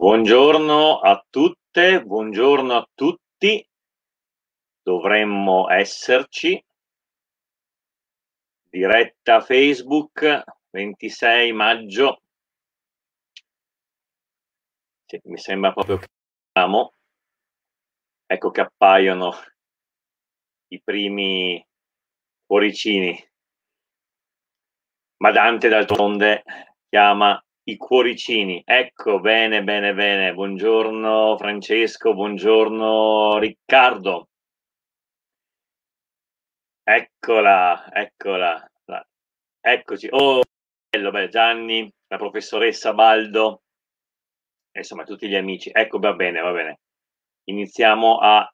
Buongiorno a tutte, buongiorno a tutti. Dovremmo esserci. Diretta Facebook 26 maggio. Sì, mi sembra proprio che siamo. Ecco che appaiono i primi cuoricini. Ma Dante d'altronde chiama i cuoricini. Ecco, bene, bene, bene. Buongiorno Francesco, buongiorno Riccardo. Eccola, eccola. Eccoci. Oh, bello, bello. Gianni, la professoressa Baldo, insomma tutti gli amici. Ecco, va bene, va bene. Iniziamo a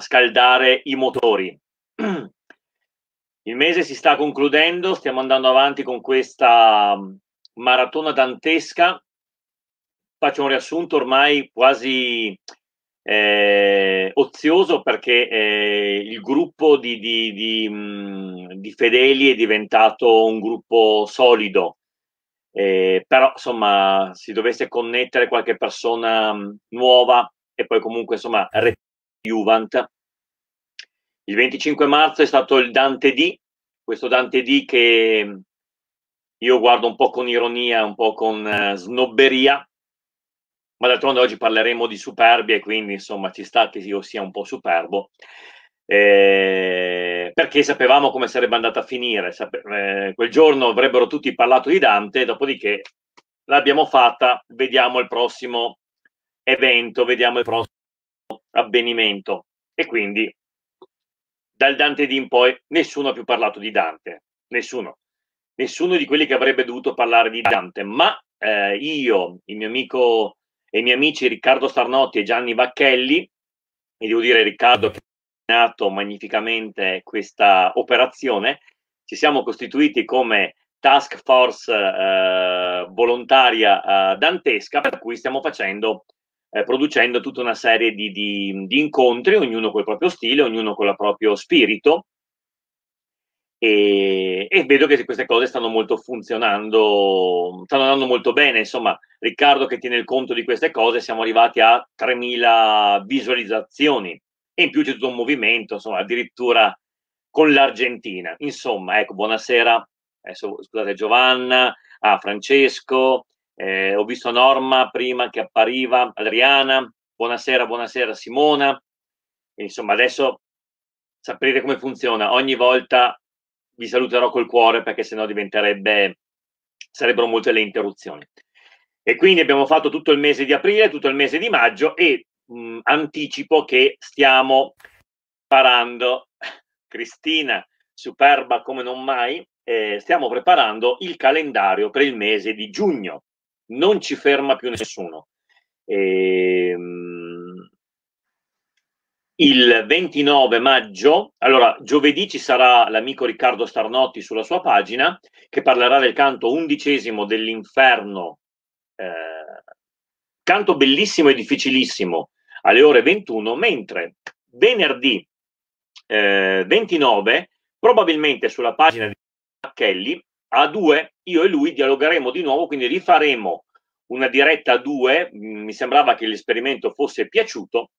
scaldare i motori. Il mese si sta concludendo, stiamo andando avanti con questa maratona dantesca. Faccio un riassunto ormai quasi eh, ozioso perché eh, il gruppo di, di, di, di, fedeli è diventato un gruppo solido. Eh, però insomma si dovesse connettere qualche persona nuova e poi comunque insomma Juvent il 25 marzo è stato il Dante D questo Dante D che io guardo un po' con ironia, un po' con eh, snobberia, ma d'altronde oggi parleremo di superbia e quindi insomma ci sta che io sia un po' superbo. Eh, perché sapevamo come sarebbe andata a finire. Sape- eh, quel giorno avrebbero tutti parlato di Dante, dopodiché l'abbiamo fatta, vediamo il prossimo evento, vediamo il prossimo avvenimento. E quindi dal Dante di in poi nessuno ha più parlato di Dante, nessuno nessuno di quelli che avrebbe dovuto parlare di Dante, ma eh, io, il mio amico e i miei amici Riccardo Starnotti e Gianni Bacchelli, e devo dire Riccardo che ha nato magnificamente questa operazione, ci siamo costituiti come task force eh, volontaria eh, dantesca, per cui stiamo facendo, eh, producendo tutta una serie di, di, di incontri, ognuno col proprio stile, ognuno con il proprio spirito, e, e, vedo che queste cose stanno molto funzionando, stanno andando molto bene. Insomma, Riccardo che tiene il conto di queste cose, siamo arrivati a 3.000 visualizzazioni e in più c'è tutto un movimento, insomma, addirittura con l'Argentina. Insomma, ecco, buonasera, adesso scusate Giovanna, a Francesco, eh, ho visto Norma prima che appariva, Adriana, buonasera, buonasera Simona. insomma, adesso sapete come funziona, ogni volta vi saluterò col cuore perché sennò diventerebbe, sarebbero molte le interruzioni. E quindi abbiamo fatto tutto il mese di aprile, tutto il mese di maggio e mh, mm, anticipo che stiamo preparando, Cristina, superba come non mai, eh, stiamo preparando il calendario per il mese di giugno. Non ci ferma più nessuno. E, ehm, mh, il 29 maggio, allora giovedì ci sarà l'amico Riccardo Starnotti sulla sua pagina che parlerà del canto undicesimo dell'inferno, eh, canto bellissimo e difficilissimo alle ore 21, mentre venerdì eh, 29 probabilmente sulla pagina di Kelly a due io e lui dialogheremo di nuovo, quindi rifaremo una diretta a due, mm, mi sembrava che l'esperimento fosse piaciuto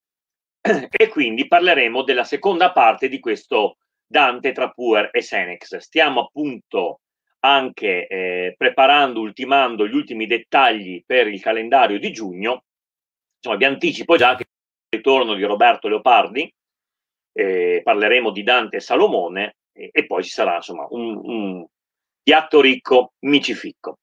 e quindi parleremo della seconda parte di questo Dante tra Puer e Senex. Stiamo appunto anche eh, preparando, ultimando gli ultimi dettagli per il calendario di giugno. Insomma, vi anticipo già che il ritorno di Roberto Leopardi, eh, parleremo di Dante e Salomone e, e poi ci sarà insomma un, un piatto ricco, micificco.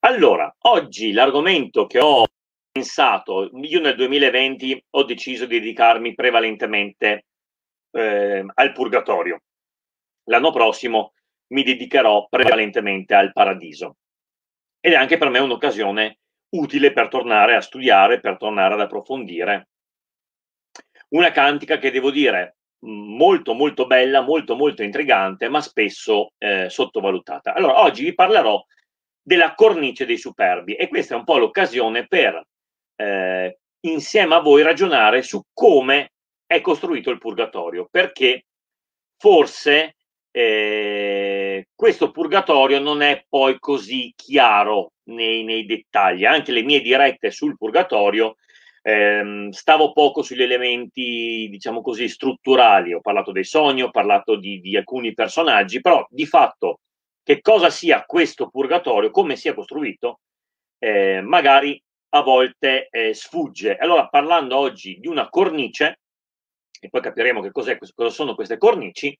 Allora, oggi l'argomento che ho pensato, io nel 2020 ho deciso di dedicarmi prevalentemente eh, al purgatorio. L'anno prossimo mi dedicherò prevalentemente al paradiso. Ed è anche per me un'occasione utile per tornare a studiare, per tornare ad approfondire. Una cantica che devo dire molto molto bella, molto molto intrigante, ma spesso eh, sottovalutata. Allora, oggi vi parlerò della cornice dei superbi e questa è un po' l'occasione per eh, insieme a voi ragionare su come è costruito il purgatorio, perché forse eh, questo purgatorio non è poi così chiaro nei, nei dettagli. Anche le mie dirette sul purgatorio ehm, stavo poco sugli elementi, diciamo così, strutturali. Ho parlato dei sogni, ho parlato di, di alcuni personaggi, però di fatto che cosa sia questo purgatorio, come sia costruito, eh, magari a volte eh, sfugge. Allora, parlando oggi di una cornice, e poi capiremo che cos'è, cosa sono queste cornici,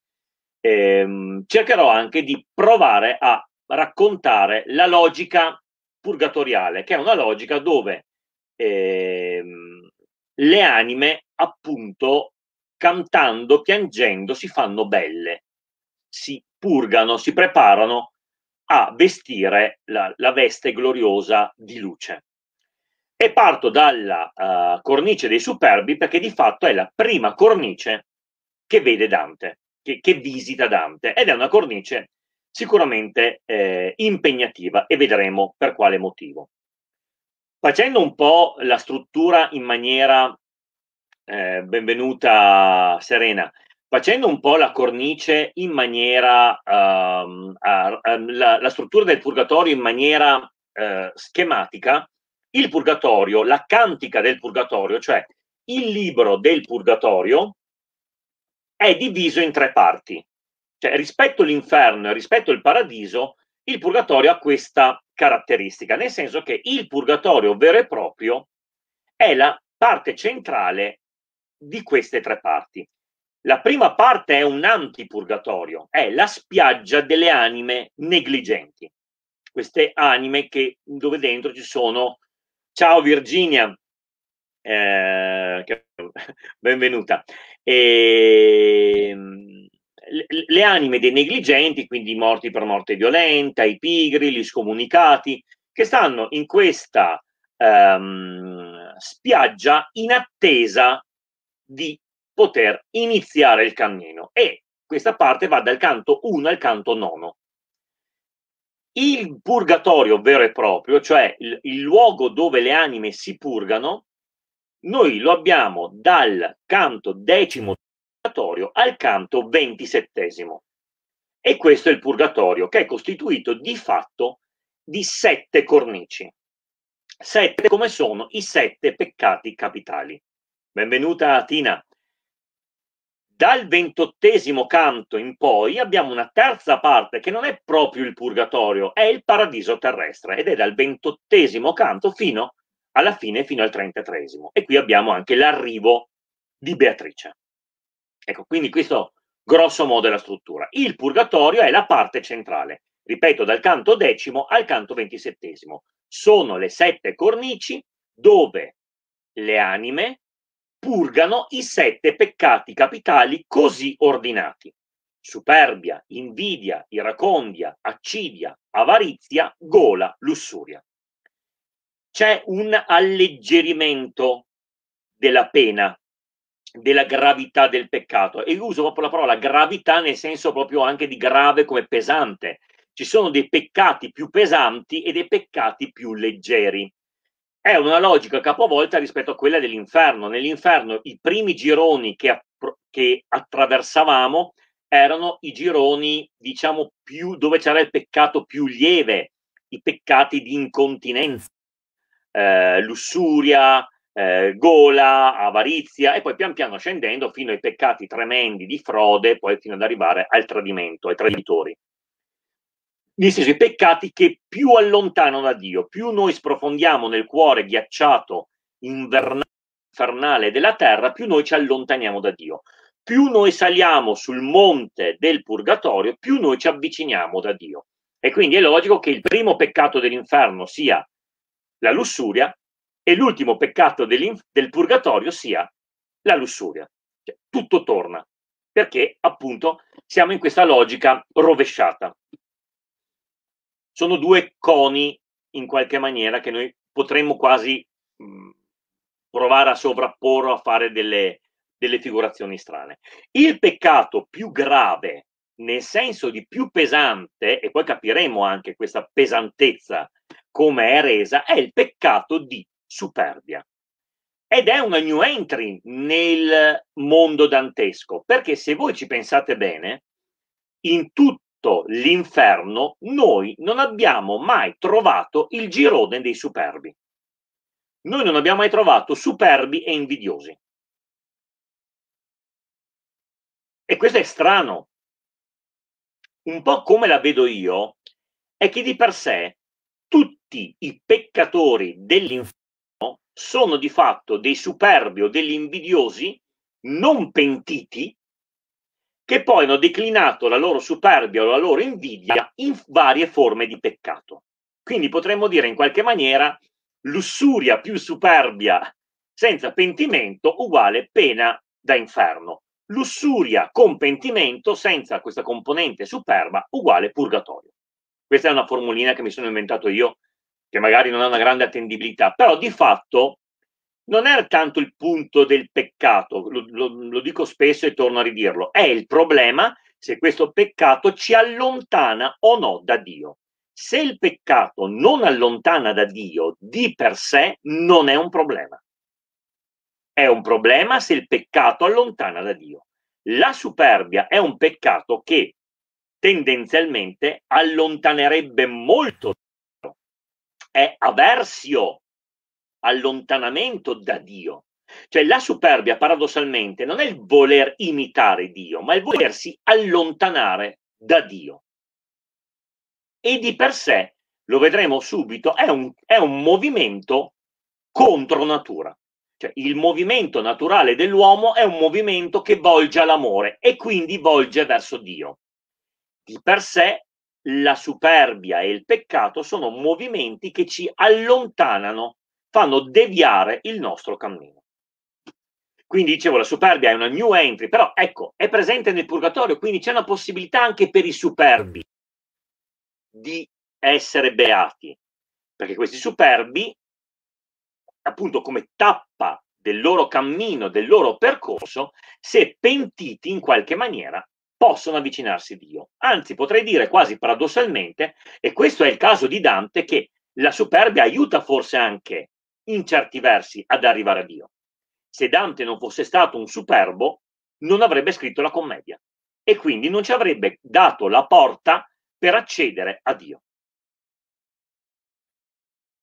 ehm, cercherò anche di provare a raccontare la logica purgatoriale, che è una logica dove ehm, le anime, appunto, cantando, piangendo, si fanno belle, si purgano, si preparano a vestire la, la veste gloriosa di luce. E parto dalla uh, cornice dei superbi perché di fatto è la prima cornice che vede Dante, che, che visita Dante, ed è una cornice sicuramente eh, impegnativa e vedremo per quale motivo. Facendo un po' la struttura in maniera eh, benvenuta Serena, facendo un po' la cornice in maniera, uh, uh, la, la struttura del purgatorio in maniera eh, schematica, il purgatorio, la cantica del purgatorio, cioè il libro del purgatorio, è diviso in tre parti. Cioè, rispetto all'inferno e rispetto al paradiso, il purgatorio ha questa caratteristica, nel senso che il purgatorio vero e proprio è la parte centrale di queste tre parti. La prima parte è un antipurgatorio, è la spiaggia delle anime negligenti, queste anime che, dove dentro ci sono Ciao Virginia, eh, benvenuta. Ehm, e, le anime dei negligenti, quindi i morti per morte violenta, i pigri, gli scomunicati, che stanno in questa ehm, spiaggia in attesa di poter iniziare il cammino. E questa parte va dal canto 1 al canto 9. Il purgatorio vero e proprio, cioè il, il luogo dove le anime si purgano, noi lo abbiamo dal canto decimo purgatorio al canto ventisettesimo. E questo è il purgatorio, che è costituito di fatto di sette cornici. Sette come sono i sette peccati capitali. Benvenuta Tina. Dal ventottesimo canto in poi abbiamo una terza parte che non è proprio il purgatorio, è il paradiso terrestre ed è dal ventottesimo canto fino alla fine, fino al trentatreesimo. E qui abbiamo anche l'arrivo di Beatrice. Ecco, quindi questo grosso modo è la struttura. Il purgatorio è la parte centrale, ripeto, dal canto decimo al canto ventisettesimo. Sono le sette cornici dove le anime purgano i sette peccati capitali così ordinati. Superbia, invidia, iracondia, accidia, avarizia, gola, lussuria. C'è un alleggerimento della pena, della gravità del peccato. E io uso proprio la parola gravità nel senso proprio anche di grave come pesante. Ci sono dei peccati più pesanti e dei peccati più leggeri è una logica capovolta rispetto a quella dell'inferno. Nell'inferno i primi gironi che, che attraversavamo erano i gironi, diciamo, più, dove c'era il peccato più lieve, i peccati di incontinenza, eh, lussuria, eh, gola, avarizia e poi pian piano scendendo fino ai peccati tremendi di frode, poi fino ad arrivare al tradimento, ai traditori nel senso i peccati che più allontanano da Dio, più noi sprofondiamo nel cuore ghiacciato, infernale della terra, più noi ci allontaniamo da Dio. Più noi saliamo sul monte del purgatorio, più noi ci avviciniamo da Dio. E quindi è logico che il primo peccato dell'inferno sia la lussuria e l'ultimo peccato del purgatorio sia la lussuria. Cioè, tutto torna, perché appunto siamo in questa logica rovesciata sono due coni in qualche maniera che noi potremmo quasi mm, provare a sovrapporre o a fare delle, delle figurazioni strane. Il peccato più grave, nel senso di più pesante, e poi capiremo anche questa pesantezza come è resa, è il peccato di superbia. Ed è una new entry nel mondo dantesco, perché se voi ci pensate bene, in tutto tutto l'inferno noi non abbiamo mai trovato il girone dei superbi. Noi non abbiamo mai trovato superbi e invidiosi. E questo è strano. Un po' come la vedo io, è che di per sé tutti i peccatori dell'inferno sono di fatto dei superbi o degli invidiosi non pentiti che poi hanno declinato la loro superbia o la loro invidia in varie forme di peccato. Quindi potremmo dire in qualche maniera lussuria più superbia senza pentimento uguale pena da inferno. Lussuria con pentimento senza questa componente superba uguale purgatorio. Questa è una formulina che mi sono inventato io, che magari non ha una grande attendibilità, però di fatto non è tanto il punto del peccato, lo, lo, lo, dico spesso e torno a ridirlo, è il problema se questo peccato ci allontana o no da Dio. Se il peccato non allontana da Dio di per sé non è un problema. È un problema se il peccato allontana da Dio. La superbia è un peccato che tendenzialmente allontanerebbe molto. È aversio allontanamento da Dio. Cioè la superbia paradossalmente non è il voler imitare Dio, ma il volersi allontanare da Dio. E di per sé, lo vedremo subito, è un, è un movimento contro natura. Cioè, il movimento naturale dell'uomo è un movimento che volge all'amore e quindi volge verso Dio. Di per sé la superbia e il peccato sono movimenti che ci allontanano fanno deviare il nostro cammino. Quindi dicevo, la superbia è una new entry, però ecco, è presente nel purgatorio, quindi c'è una possibilità anche per i superbi di essere beati, perché questi superbi, appunto come tappa del loro cammino, del loro percorso, se pentiti in qualche maniera, possono avvicinarsi a Dio. Anzi, potrei dire quasi paradossalmente, e questo è il caso di Dante, che la superbia aiuta forse anche in certi versi, ad arrivare a Dio. Se Dante non fosse stato un superbo, non avrebbe scritto la commedia e quindi non ci avrebbe dato la porta per accedere a Dio.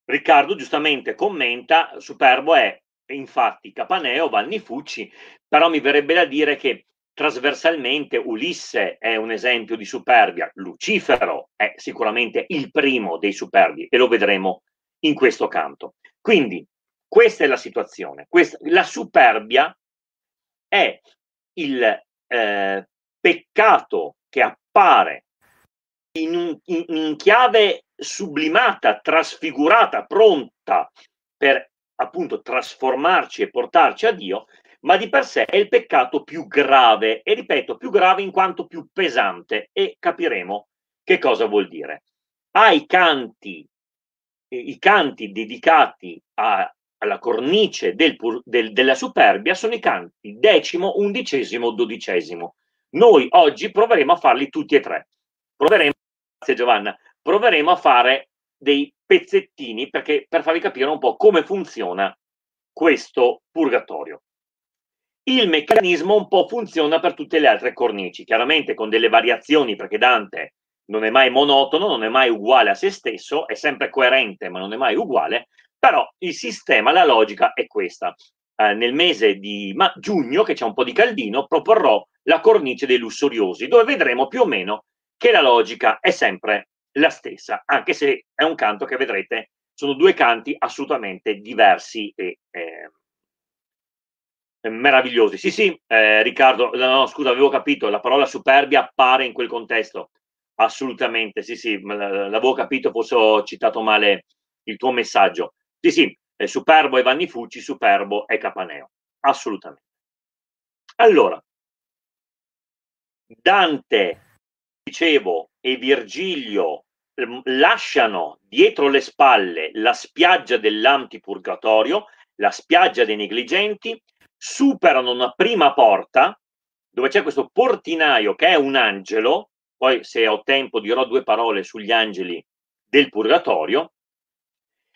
Riccardo giustamente commenta, superbo è infatti Capaneo, Vanni Fucci, però mi verrebbe da dire che trasversalmente Ulisse è un esempio di superbia, Lucifero è sicuramente il primo dei superbi e lo vedremo in questo canto. Quindi questa è la situazione. Questa, la superbia è il eh, peccato che appare in, un, in, in chiave sublimata, trasfigurata, pronta per appunto trasformarci e portarci a Dio, ma di per sé è il peccato più grave e ripeto più grave in quanto più pesante e capiremo che cosa vuol dire. Ai canti eh, i canti dedicati a, alla cornice del, del, della superbia sono i canti decimo, undicesimo, dodicesimo. Noi oggi proveremo a farli tutti e tre. Proveremo, grazie Giovanna, proveremo a fare dei pezzettini perché, per farvi capire un po' come funziona questo purgatorio. Il meccanismo un po' funziona per tutte le altre cornici, chiaramente con delle variazioni perché Dante non è mai monotono, non è mai uguale a se stesso, è sempre coerente ma non è mai uguale, però il sistema, la logica è questa. Eh, nel mese di ma- giugno, che c'è un po' di caldino, proporrò la cornice dei lussuriosi, dove vedremo più o meno che la logica è sempre la stessa, anche se è un canto che vedrete, sono due canti assolutamente diversi e eh, meravigliosi. Sì, sì, eh, Riccardo, no, scusa, avevo capito, la parola superbia appare in quel contesto. Assolutamente, sì, sì, l'avevo capito, forse ho citato male il tuo messaggio. Sì, sì, è Superbo è Vanni Fucci, Superbo è Capaneo, assolutamente. Allora, Dante, dicevo, e Virgilio ehm, lasciano dietro le spalle la spiaggia dell'antipurgatorio, la spiaggia dei negligenti, superano una prima porta dove c'è questo portinaio che è un angelo poi se ho tempo dirò due parole sugli angeli del purgatorio,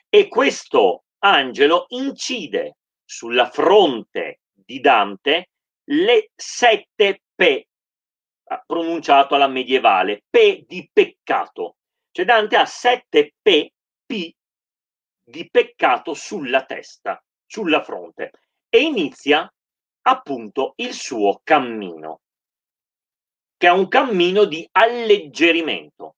e questo angelo incide sulla fronte di Dante le sette pe, pronunciato alla medievale, pe di peccato. Cioè Dante ha sette pe, P di peccato sulla testa, sulla fronte, e inizia appunto il suo cammino che è un cammino di alleggerimento.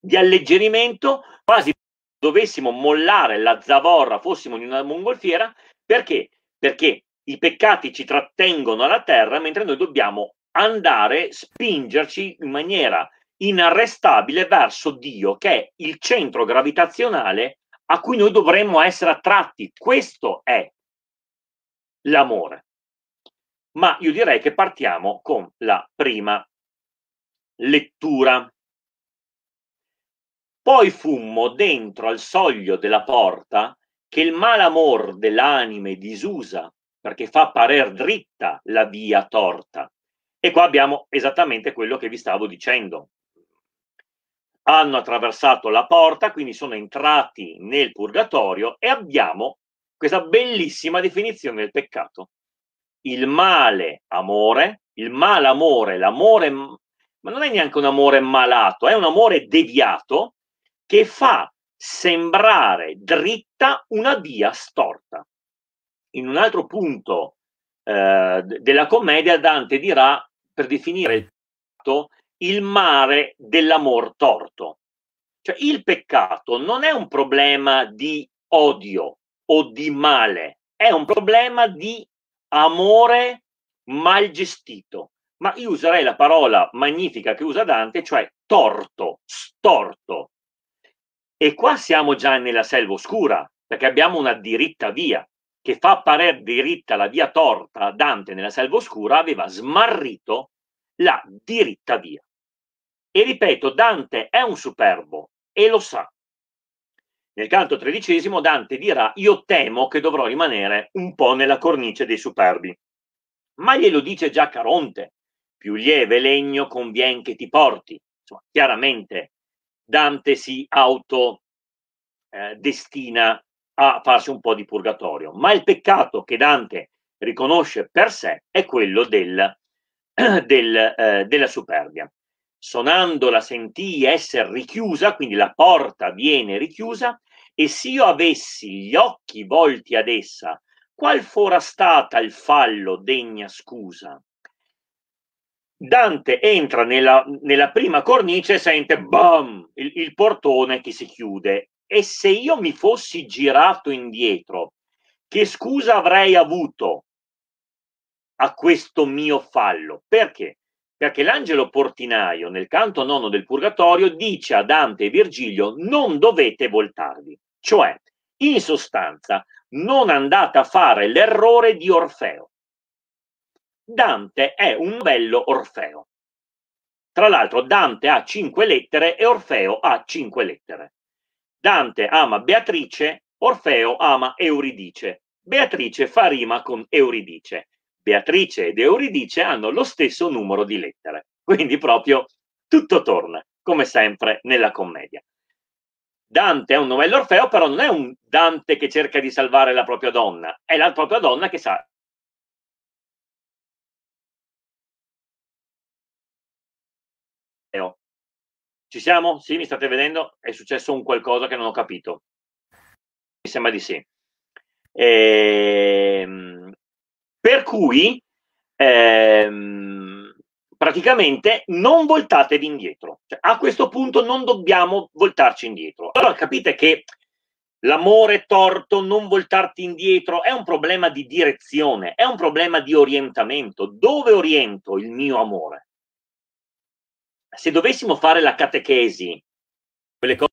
Di alleggerimento quasi dovessimo mollare la zavorra, fossimo in una mongolfiera, perché? Perché i peccati ci trattengono alla terra, mentre noi dobbiamo andare, spingerci in maniera inarrestabile verso Dio, che è il centro gravitazionale a cui noi dovremmo essere attratti. Questo è l'amore ma io direi che partiamo con la prima lettura. Poi fummo dentro al soglio della porta che il malamor dell'anime disusa, perché fa parer dritta la via torta. E qua abbiamo esattamente quello che vi stavo dicendo. Hanno attraversato la porta, quindi sono entrati nel purgatorio e abbiamo questa bellissima definizione del peccato il male amore, il mal amore, l'amore, mm, ma non è neanche un amore malato, è un amore deviato che fa sembrare dritta una via storta. In un altro punto eh, della commedia Dante dirà, per definire il peccato, il mare dell'amor torto. Cioè il peccato non è un problema di odio o di male, è un problema di amore mal gestito. Ma io userei la parola magnifica che usa Dante, cioè torto, storto. E qua siamo già nella selva oscura, perché abbiamo una diritta via, che fa apparire diritta la via torta. Dante nella selva oscura aveva smarrito la diritta via. E ripeto, Dante è un superbo e lo sa. Nel canto tredicesimo Dante dirà io temo che dovrò rimanere un po' nella cornice dei superbi. Ma glielo dice già Caronte, più lieve legno convien che ti porti. Insomma, chiaramente Dante si autodestina eh, a farsi un po' di purgatorio, ma il peccato che Dante riconosce per sé è quello del, del, eh, della superbia. Sonando la sentì essere richiusa, quindi la porta viene richiusa, e se io avessi gli occhi volti ad essa, qual fora stata il fallo degna scusa? Dante entra nella, nella prima cornice e sente bam, il, il portone che si chiude. E se io mi fossi girato indietro, che scusa avrei avuto a questo mio fallo? Perché? perché l'angelo portinaio nel canto nono del Purgatorio dice a Dante e Virgilio non dovete voltarvi. Cioè, in sostanza, non andate a fare l'errore di Orfeo. Dante è un bello Orfeo. Tra l'altro Dante ha cinque lettere e Orfeo ha cinque lettere. Dante ama Beatrice, Orfeo ama Euridice. Beatrice fa rima con Euridice. Beatrice ed Euridice hanno lo stesso numero di lettere. Quindi proprio tutto torna, come sempre nella commedia. Dante è un novello Orfeo, però non è un Dante che cerca di salvare la propria donna, è la propria donna che sa. Ci siamo? Sì, mi state vedendo? È successo un qualcosa che non ho capito. Mi sembra di sì. Ehm, per cui ehm, praticamente non voltatevi indietro. Cioè, a questo punto non dobbiamo voltarci indietro. Allora capite che l'amore torto, non voltarti indietro, è un problema di direzione, è un problema di orientamento. Dove oriento il mio amore? Se dovessimo fare la catechesi, quelle cose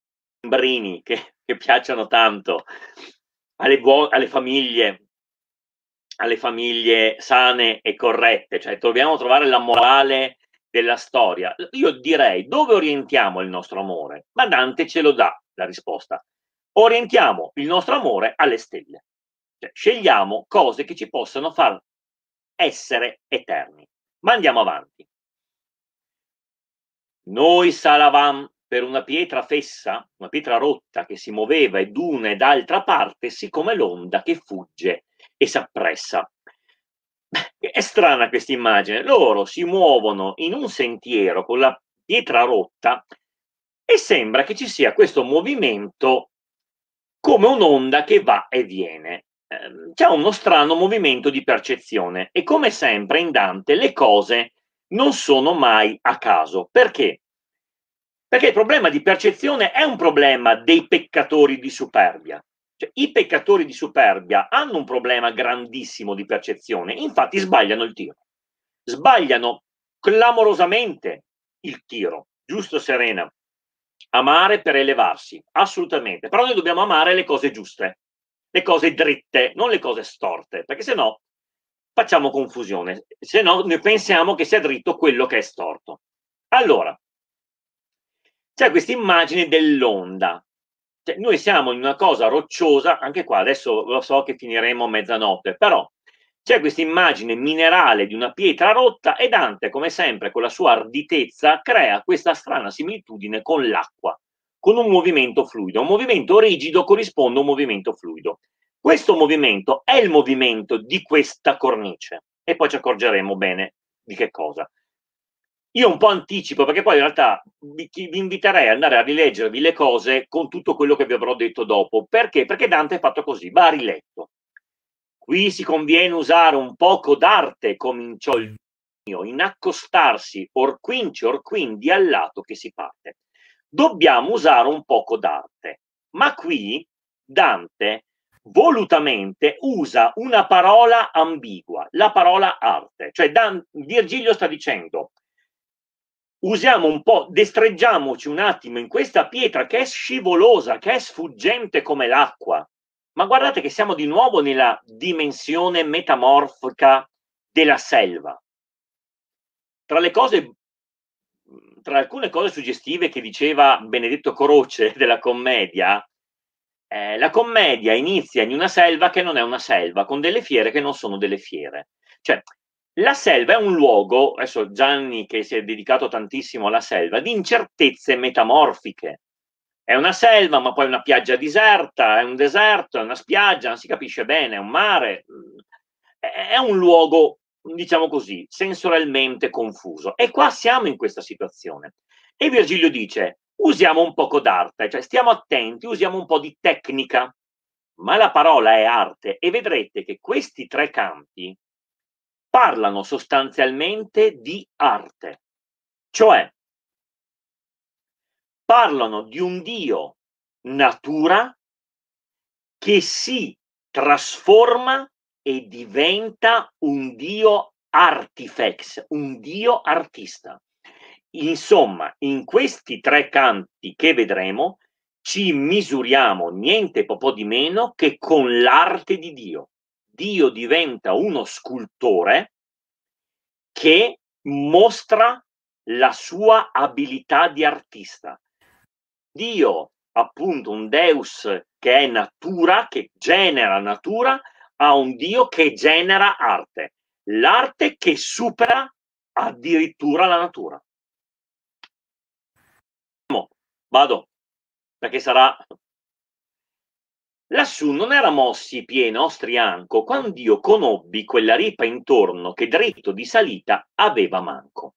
che, che piacciono tanto alle, alle famiglie, alle famiglie sane e corrette, cioè dobbiamo trovare la morale della storia. Io direi dove orientiamo il nostro amore? Ma Dante ce lo dà la risposta. Orientiamo il nostro amore alle stelle. Cioè, scegliamo cose che ci possano far essere eterni. Ma andiamo avanti. Noi salavam per una pietra fessa, una pietra rotta che si muoveva e d'una e d'altra parte, siccome l'onda che fugge e si appressa. È strana questa immagine. Loro si muovono in un sentiero con la pietra rotta e sembra che ci sia questo movimento come un'onda che va e viene. Ehm, c'è uno strano movimento di percezione e come sempre in Dante le cose non sono mai a caso. Perché? Perché il problema di percezione è un problema dei peccatori di superbia. Cioè, I peccatori di superbia hanno un problema grandissimo di percezione, infatti sbagliano il tiro. Sbagliano clamorosamente il tiro, giusto Serena? Amare per elevarsi, assolutamente, però noi dobbiamo amare le cose giuste, le cose dritte, non le cose storte, perché se no facciamo confusione, se no noi pensiamo che sia dritto quello che è storto. Allora, c'è questa immagine dell'onda, cioè, noi siamo in una cosa rocciosa, anche qua adesso lo so che finiremo a mezzanotte, però c'è questa immagine minerale di una pietra rotta e Dante, come sempre, con la sua arditezza, crea questa strana similitudine con l'acqua, con un movimento fluido. Un movimento rigido corrisponde a un movimento fluido. Questo movimento è il movimento di questa cornice e poi ci accorgeremo bene di che cosa. Io un po' anticipo perché poi in realtà vi, vi inviterei ad andare a rileggervi le cose con tutto quello che vi avrò detto dopo. Perché? Perché Dante è fatto così, va riletto. Qui si conviene usare un poco d'arte, cominciò il mio, in accostarsi or quinci or quindi al lato che si parte. Dobbiamo usare un poco d'arte. Ma qui Dante volutamente usa una parola ambigua, la parola arte. Cioè Dan- Virgilio sta dicendo usiamo un po', destreggiamoci un attimo in questa pietra che è scivolosa, che è sfuggente come l'acqua. Ma guardate che siamo di nuovo nella dimensione metamorfica della selva. Tra le cose, tra alcune cose suggestive che diceva Benedetto Croce della commedia, eh, la commedia inizia in una selva che non è una selva, con delle fiere che non sono delle fiere. Cioè, la selva è un luogo, adesso Gianni che si è dedicato tantissimo alla selva, di incertezze metamorfiche. È una selva, ma poi è una piaggia deserta, è un deserto, è una spiaggia, non si capisce bene, è un mare. È un luogo, diciamo così, sensorialmente confuso. E qua siamo in questa situazione. E Virgilio dice, usiamo un poco d'arte, cioè stiamo attenti, usiamo un po' di tecnica, ma la parola è arte e vedrete che questi tre campi parlano sostanzialmente di arte, cioè parlano di un Dio natura che si trasforma e diventa un Dio artifex, un Dio artista. Insomma, in questi tre canti che vedremo ci misuriamo niente po' di meno che con l'arte di Dio. Dio diventa uno scultore che mostra la sua abilità di artista. Dio, appunto, un Deus che è natura, che genera natura, ha un Dio che genera arte, l'arte che supera addirittura la natura. Vado, perché sarà Lassù non era mossi pieno quando io conobbi quella ripa intorno che dritto di salita aveva manco.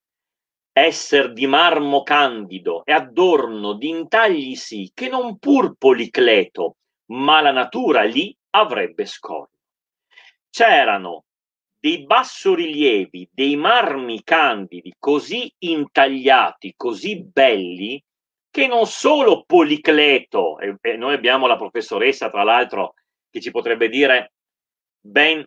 Esser di marmo candido e addorno d'intagli sì che non pur Policleto, ma la natura lì avrebbe scorto. C'erano dei bassorilievi, dei marmi candidi così intagliati, così belli, che non solo Policleto, e, noi abbiamo la professoressa tra l'altro che ci potrebbe dire ben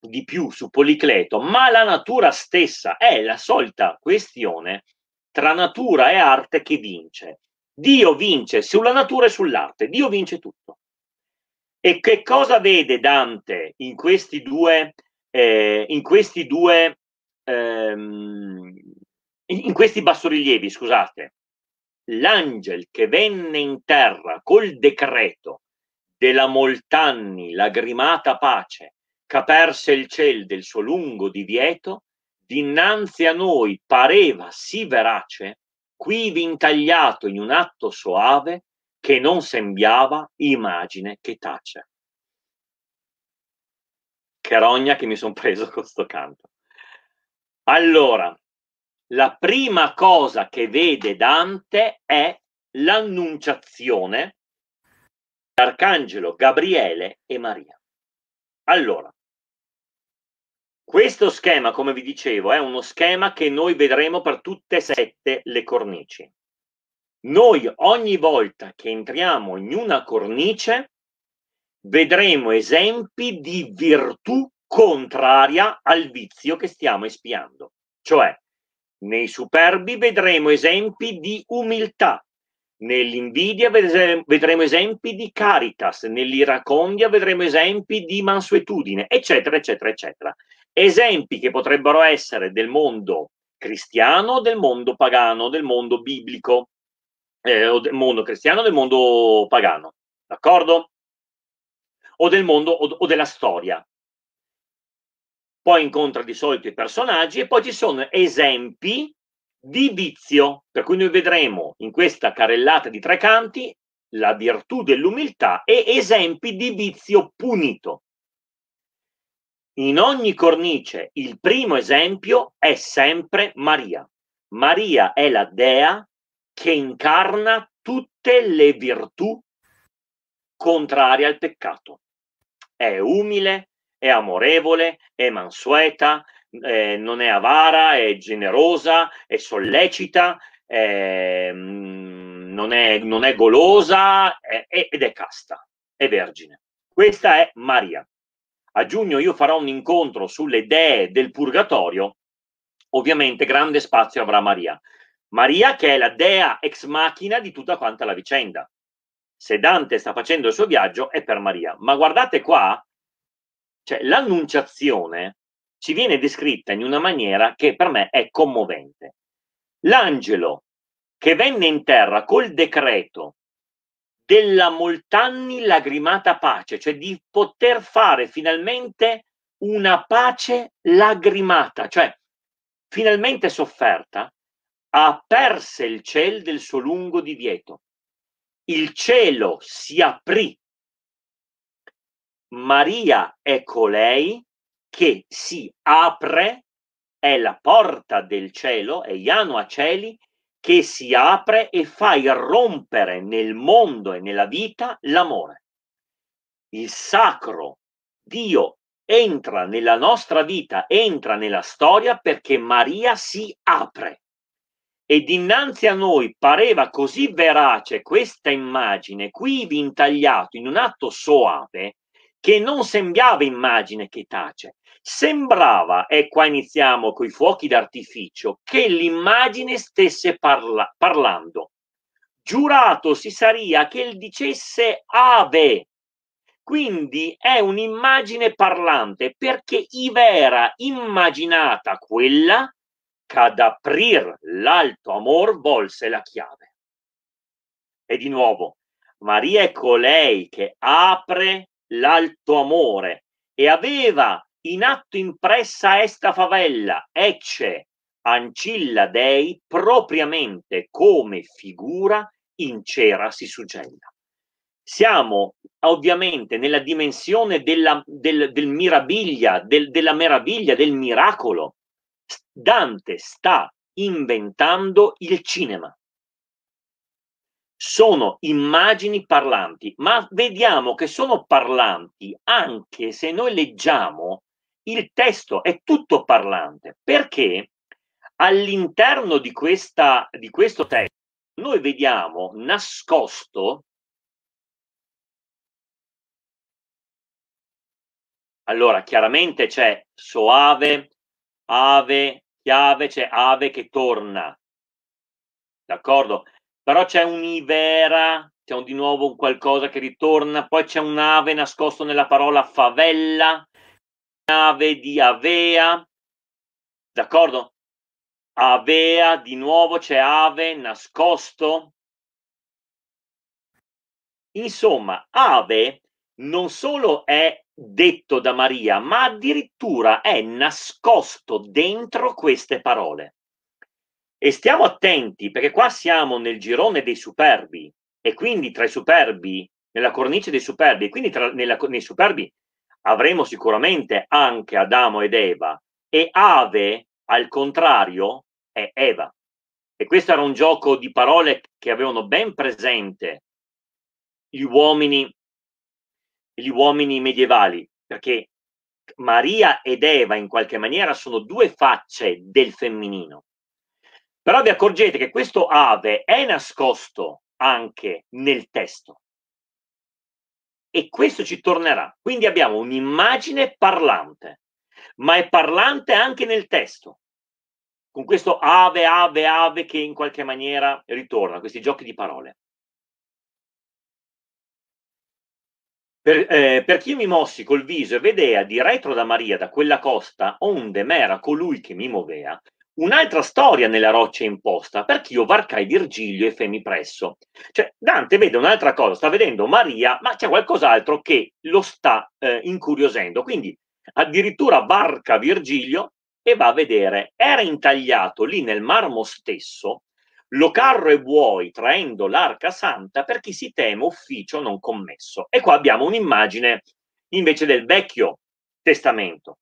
di più su Policleto, ma la natura stessa è la solita questione tra natura e arte che vince. Dio vince sulla natura e sull'arte, Dio vince tutto. E che cosa vede Dante in questi due, eh, in questi due, ehm, in questi bassorilievi, scusate? l'angel che venne in terra col decreto della molt'anni lagrimata pace, caperse il ciel del suo lungo divieto, dinanzi a noi pareva sì verace, quivi intagliato in un atto soave, che non sembiava immagine che tace. Che rogna che mi sono preso con sto canto. Allora, la prima cosa che vede Dante è l'annunciazione, l'arcangelo Gabriele e Maria. Allora, questo schema, come vi dicevo, è uno schema che noi vedremo per tutte e sette le cornici. Noi ogni volta che entriamo in una cornice vedremo esempi di virtù contraria al vizio che stiamo espiando. Cioè, nei superbi vedremo esempi di umiltà, nell'invidia vedremo esempi di caritas, nell'iracondia vedremo esempi di mansuetudine, eccetera, eccetera, eccetera. Esempi che potrebbero essere del mondo cristiano, del mondo pagano, del mondo biblico, eh, o del mondo cristiano, del mondo pagano, d'accordo? O del mondo o, o della storia poi incontra di solito i personaggi e poi ci sono esempi di vizio, per cui noi vedremo in questa carellata di tre canti la virtù dell'umiltà e esempi di vizio punito. In ogni cornice il primo esempio è sempre Maria. Maria è la dea che incarna tutte le virtù contrarie al peccato. È umile, è amorevole, è mansueta, eh, non è avara, è generosa, è sollecita, è, mm, non, è, non, è, golosa è, ed è casta, è vergine. Questa è Maria. A giugno io farò un incontro sulle dee del purgatorio, ovviamente grande spazio avrà Maria. Maria che è la dea ex machina di tutta quanta la vicenda. Se Dante sta facendo il suo viaggio è per Maria. Ma guardate qua cioè, l'annunciazione ci viene descritta in una maniera che per me è commovente. L'angelo che venne in terra col decreto della moltanni lagrimata pace, cioè di poter fare finalmente una pace lagrimata, cioè finalmente sofferta, aperse il ciel del suo lungo divieto. Il cielo si aprì Maria è colei che si apre, è la porta del cielo, è Iano a che si apre e fa irrompere nel mondo e nella vita l'amore. Il sacro Dio entra nella nostra vita, entra nella storia perché Maria si apre. E dinanzi a noi pareva così verace questa immagine, qui intagliato in un atto soave, che non sembrava immagine che tace, sembrava, e qua iniziamo con i fuochi d'artificio, che l'immagine stesse parla- parlando. Giurato si saria che il dicesse ave. Quindi è un'immagine parlante perché Ivera immaginata quella che ad aprir l'alto amor volse la chiave. E di nuovo, Maria è colei che apre l'alto amore e aveva in atto impressa esta favella, ecce, ancilla dei, propriamente come figura in cera si suggella. Siamo ovviamente nella dimensione della, del, del mirabilia, del, della meraviglia, del miracolo. Dante sta inventando il cinema sono immagini parlanti, ma vediamo che sono parlanti anche se noi leggiamo il testo, è tutto parlante, perché all'interno di, questa, di questo testo noi vediamo nascosto Allora, chiaramente c'è soave, ave, chiave, c'è ave che torna. D'accordo? però c'è un'Ivera, c'è un, di nuovo un qualcosa che ritorna, poi c'è un'ave nascosto nella parola favella, un'ave di Avea, d'accordo? Avea, di nuovo c'è ave nascosto. Insomma, ave non solo è detto da Maria, ma addirittura è nascosto dentro queste parole. E stiamo attenti perché qua siamo nel girone dei superbi e quindi tra i superbi, nella cornice dei superbi, e quindi tra, nella, nei superbi avremo sicuramente anche Adamo ed Eva e Ave al contrario è Eva. E questo era un gioco di parole che avevano ben presente gli uomini, gli uomini medievali, perché Maria ed Eva in qualche maniera sono due facce del femminino. Però vi accorgete che questo ave è nascosto anche nel testo. E questo ci tornerà. Quindi abbiamo un'immagine parlante, ma è parlante anche nel testo. Con questo ave, ave, ave che in qualche maniera ritorna, questi giochi di parole. Per, eh, per chi mi mossi col viso e vedea di retro da Maria da quella costa, onde m'era colui che mi movea, un'altra storia nella roccia imposta, perché io varcai Virgilio e femi presso. Cioè, Dante vede un'altra cosa, sta vedendo Maria, ma c'è qualcos'altro che lo sta eh, incuriosendo. Quindi addirittura varca Virgilio e va a vedere, era intagliato lì nel marmo stesso, lo carro e buoi traendo l'arca santa per chi si teme ufficio non commesso. E qua abbiamo un'immagine invece del vecchio testamento,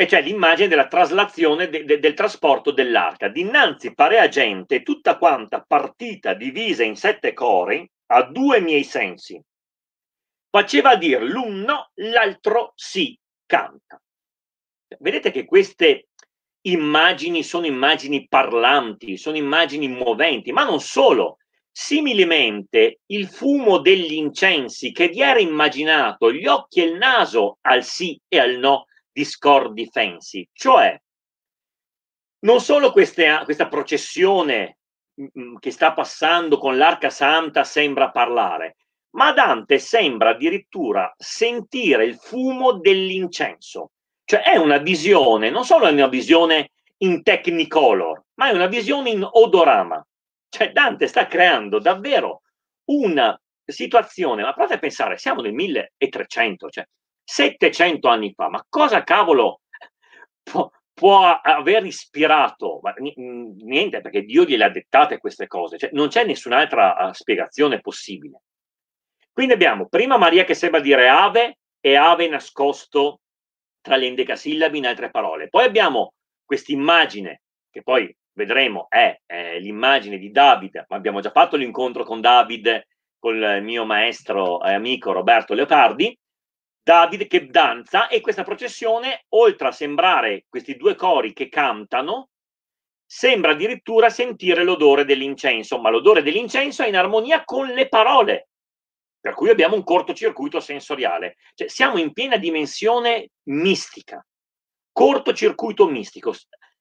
e c'è l'immagine della traslazione de, de, del trasporto dell'arca. Dinanzi parea gente, tutta quanta partita, divisa in sette cori, a due miei sensi. Faceva dir l'uno, l'altro sì, canta. Vedete che queste immagini sono immagini parlanti, sono immagini muoventi, ma non solo. Similmente il fumo degli incensi che vi era immaginato gli occhi e il naso al sì e al no di score difensive, cioè non solo queste, questa processione che sta passando con l'arca santa sembra parlare, ma Dante sembra addirittura sentire il fumo dell'incenso. Cioè è una visione, non solo è una visione in technicolor, ma è una visione in odorama. Cioè Dante sta creando davvero una situazione, ma provate a pensare, siamo nel 1300, cioè 700 anni fa, ma cosa cavolo può, può aver ispirato? Ma, niente, perché Dio gliele ha dettate queste cose, cioè, non c'è nessun'altra ah, spiegazione possibile. Quindi abbiamo prima Maria che sembra dire ave e ave nascosto tra le endecasillabi in altre parole. Poi abbiamo quest'immagine che poi vedremo è eh, l'immagine di Davide, ma abbiamo già fatto l'incontro con Davide, col mio maestro e amico Roberto Leopardi, Davide che danza e questa processione, oltre a sembrare questi due cori che cantano, sembra addirittura sentire l'odore dell'incenso, ma l'odore dell'incenso è in armonia con le parole, per cui abbiamo un cortocircuito sensoriale, cioè siamo in piena dimensione mistica, cortocircuito mistico.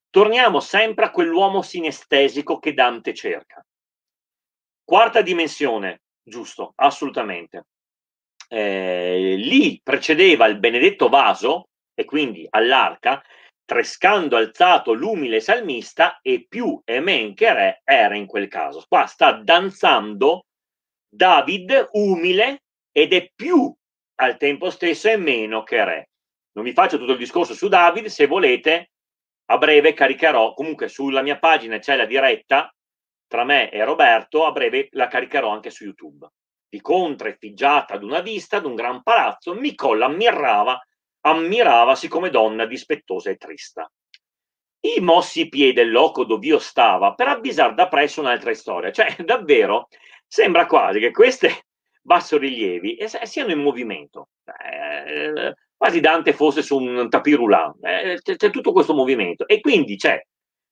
Torniamo sempre a quell'uomo sinestesico che Dante cerca. Quarta dimensione, giusto, assolutamente eh, lì precedeva il benedetto vaso, e quindi all'arca, trescando alzato l'umile salmista, e più e men che re era in quel caso. Qua sta danzando David umile ed è più al tempo stesso e meno che re. Non vi faccio tutto il discorso su David, se volete a breve caricherò, comunque sulla mia pagina c'è la diretta tra me e Roberto, a breve la caricherò anche su YouTube di e effigiata ad una vista ad un gran palazzo, Micolla ammirava, ammiravasi come donna dispettosa e trista. I mossi piede il loco dov'io stava per avvisar da presso un'altra storia. Cioè, davvero, sembra quasi che questi bassorilievi siano in movimento. Eh, quasi Dante fosse su un tapirulà. Eh, c'è, c'è tutto questo movimento. E quindi c'è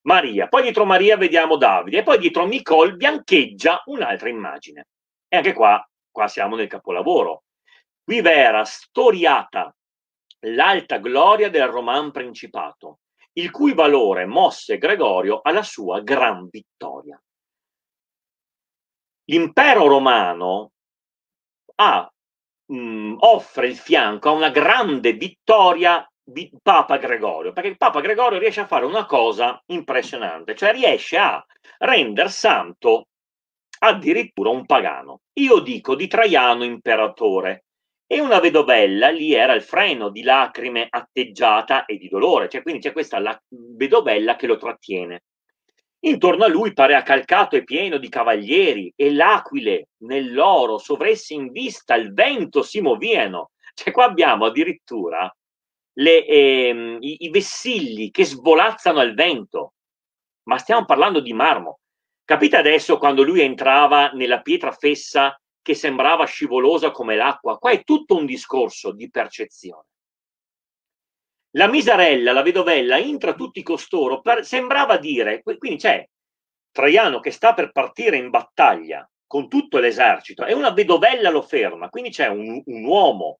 Maria, poi dietro Maria vediamo Davide, e poi dietro Nicole biancheggia un'altra immagine. E anche qua, qua siamo nel capolavoro. Qui v'era storiata l'alta gloria del Roman Principato, il cui valore mosse Gregorio alla sua gran vittoria. L'impero romano ha, mh, mm, offre il fianco a una grande vittoria di Papa Gregorio, perché il Papa Gregorio riesce a fare una cosa impressionante, cioè riesce a rendere santo addirittura un pagano. Io dico di Traiano imperatore. E una vedovella lì era il freno di lacrime atteggiata e di dolore, cioè quindi c'è questa la- vedovella che lo trattiene. Intorno a lui pare accalcato e pieno di cavalieri e l'aquile nell'oro sovressi in vista, il vento si movieno. Cioè qua abbiamo addirittura le, ehm, i, i vessilli che svolazzano al vento, ma stiamo parlando di marmo. Capite adesso quando lui entrava nella pietra fessa che sembrava scivolosa come l'acqua? Qua è tutto un discorso di percezione. La miserella, la vedovella, entra tutti costoro, per, sembrava dire, quindi c'è Traiano che sta per partire in battaglia con tutto l'esercito e una vedovella lo ferma, quindi c'è un, un uomo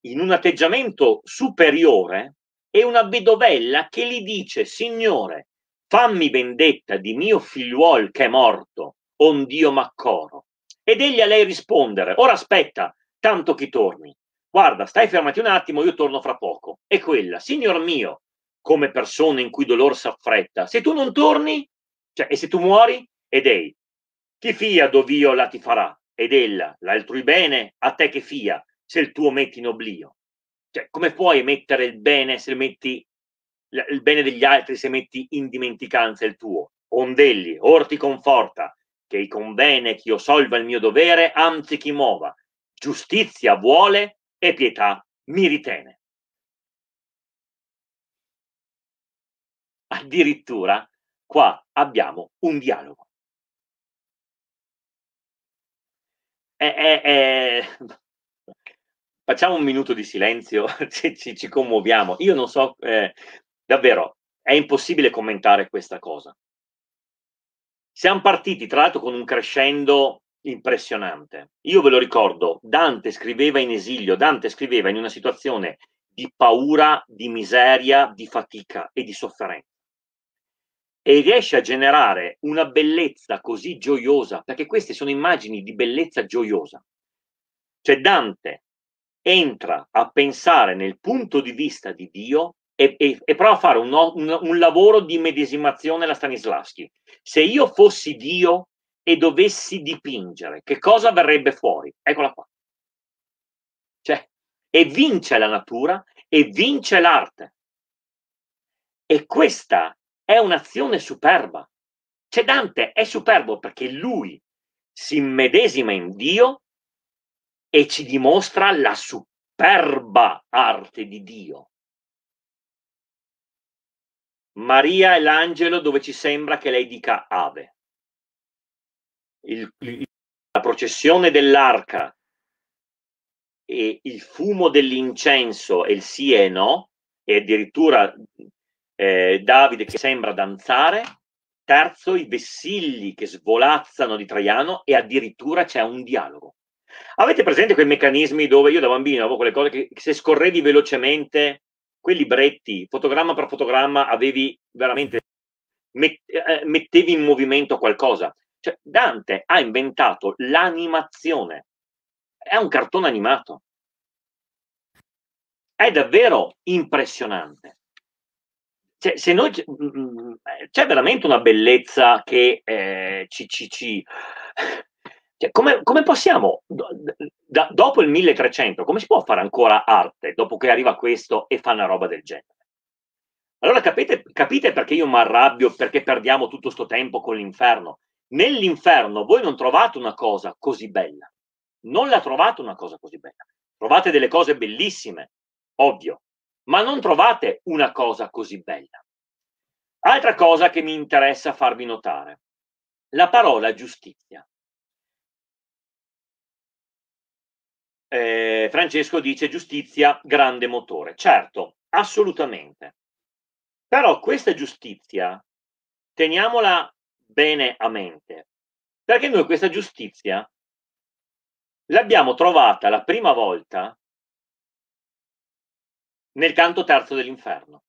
in un atteggiamento superiore e una vedovella che gli dice, Signore, fammi vendetta di mio figliuol che è morto, ond'io m'accoro. Ed egli a lei rispondere, ora aspetta, tanto che torni. Guarda, stai fermati un attimo, io torno fra poco. E quella, signor mio, come persona in cui dolor s'affretta, se tu non torni, cioè, e se tu muori, ed ei, chi fia dov'io la ti farà, ed ella, l'altrui bene, a te che fia, se il tuo metti in oblio. Cioè, come puoi mettere il bene se lo metti il bene degli altri se metti in dimenticanza il tuo. Ondelli, or ti conforta, che i convene che io solva il mio dovere, anzi chi muova. Giustizia vuole e pietà mi ritene. Addirittura qua abbiamo un dialogo. È, è, è... Facciamo un minuto di silenzio, ci, ci, ci commuoviamo. Io non so eh, Davvero, è impossibile commentare questa cosa. Siamo partiti, tra l'altro, con un crescendo impressionante. Io ve lo ricordo, Dante scriveva in esilio, Dante scriveva in una situazione di paura, di miseria, di fatica e di sofferenza. E riesce a generare una bellezza così gioiosa, perché queste sono immagini di bellezza gioiosa. Cioè Dante entra a pensare nel punto di vista di Dio e, e, e prova a fare un, un, un lavoro di medesimazione alla Stanislavski. Se io fossi Dio e dovessi dipingere, che cosa verrebbe fuori? Eccola qua. Cioè, e vince la natura e vince l'arte. E questa è un'azione superba. Cioè Dante è superbo perché lui si medesima in Dio e ci dimostra la superba arte di Dio. Maria e l'angelo dove ci sembra che lei dica Ave. Il, la processione dell'arca e il fumo dell'incenso e il sì e no, e addirittura eh, Davide che sembra danzare, terzo i vessilli che svolazzano di Traiano e addirittura c'è un dialogo. Avete presente quei meccanismi dove io da bambino avevo quelle cose che se scorrevi velocemente quei libretti, fotogramma per fotogramma, avevi veramente eh, mettevi in movimento qualcosa. Cioè, Dante ha inventato l'animazione. È un cartone animato. È davvero impressionante. Cioè, se noi, mm, mm, c'è veramente una bellezza che eh, ci, ci, ci, cioè, come, come, possiamo, da, dopo il 1300, come si può fare ancora arte dopo che arriva questo e fa una roba del genere? Allora capite, capite perché io mi arrabbio, perché perdiamo tutto questo tempo con l'inferno. Nell'inferno voi non trovate una cosa così bella, non la trovate una cosa così bella. Trovate delle cose bellissime, ovvio, ma non trovate una cosa così bella. Altra cosa che mi interessa farvi notare, la parola giustizia. eh, Francesco dice giustizia, grande motore. Certo, assolutamente. Però questa giustizia, teniamola bene a mente, perché noi questa giustizia l'abbiamo trovata la prima volta nel canto terzo dell'inferno.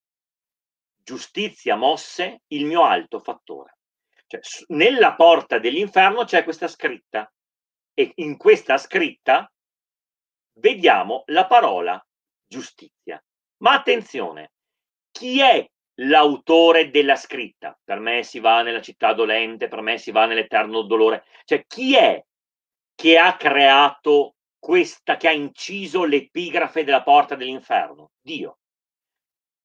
Giustizia mosse il mio alto fattore. Cioè, nella porta dell'inferno c'è questa scritta e in questa scritta vediamo la parola giustizia. Ma attenzione, chi è l'autore della scritta? Per me si va nella città dolente, per me si va nell'eterno dolore. Cioè, chi è che ha creato questa, che ha inciso l'epigrafe della porta dell'inferno? Dio.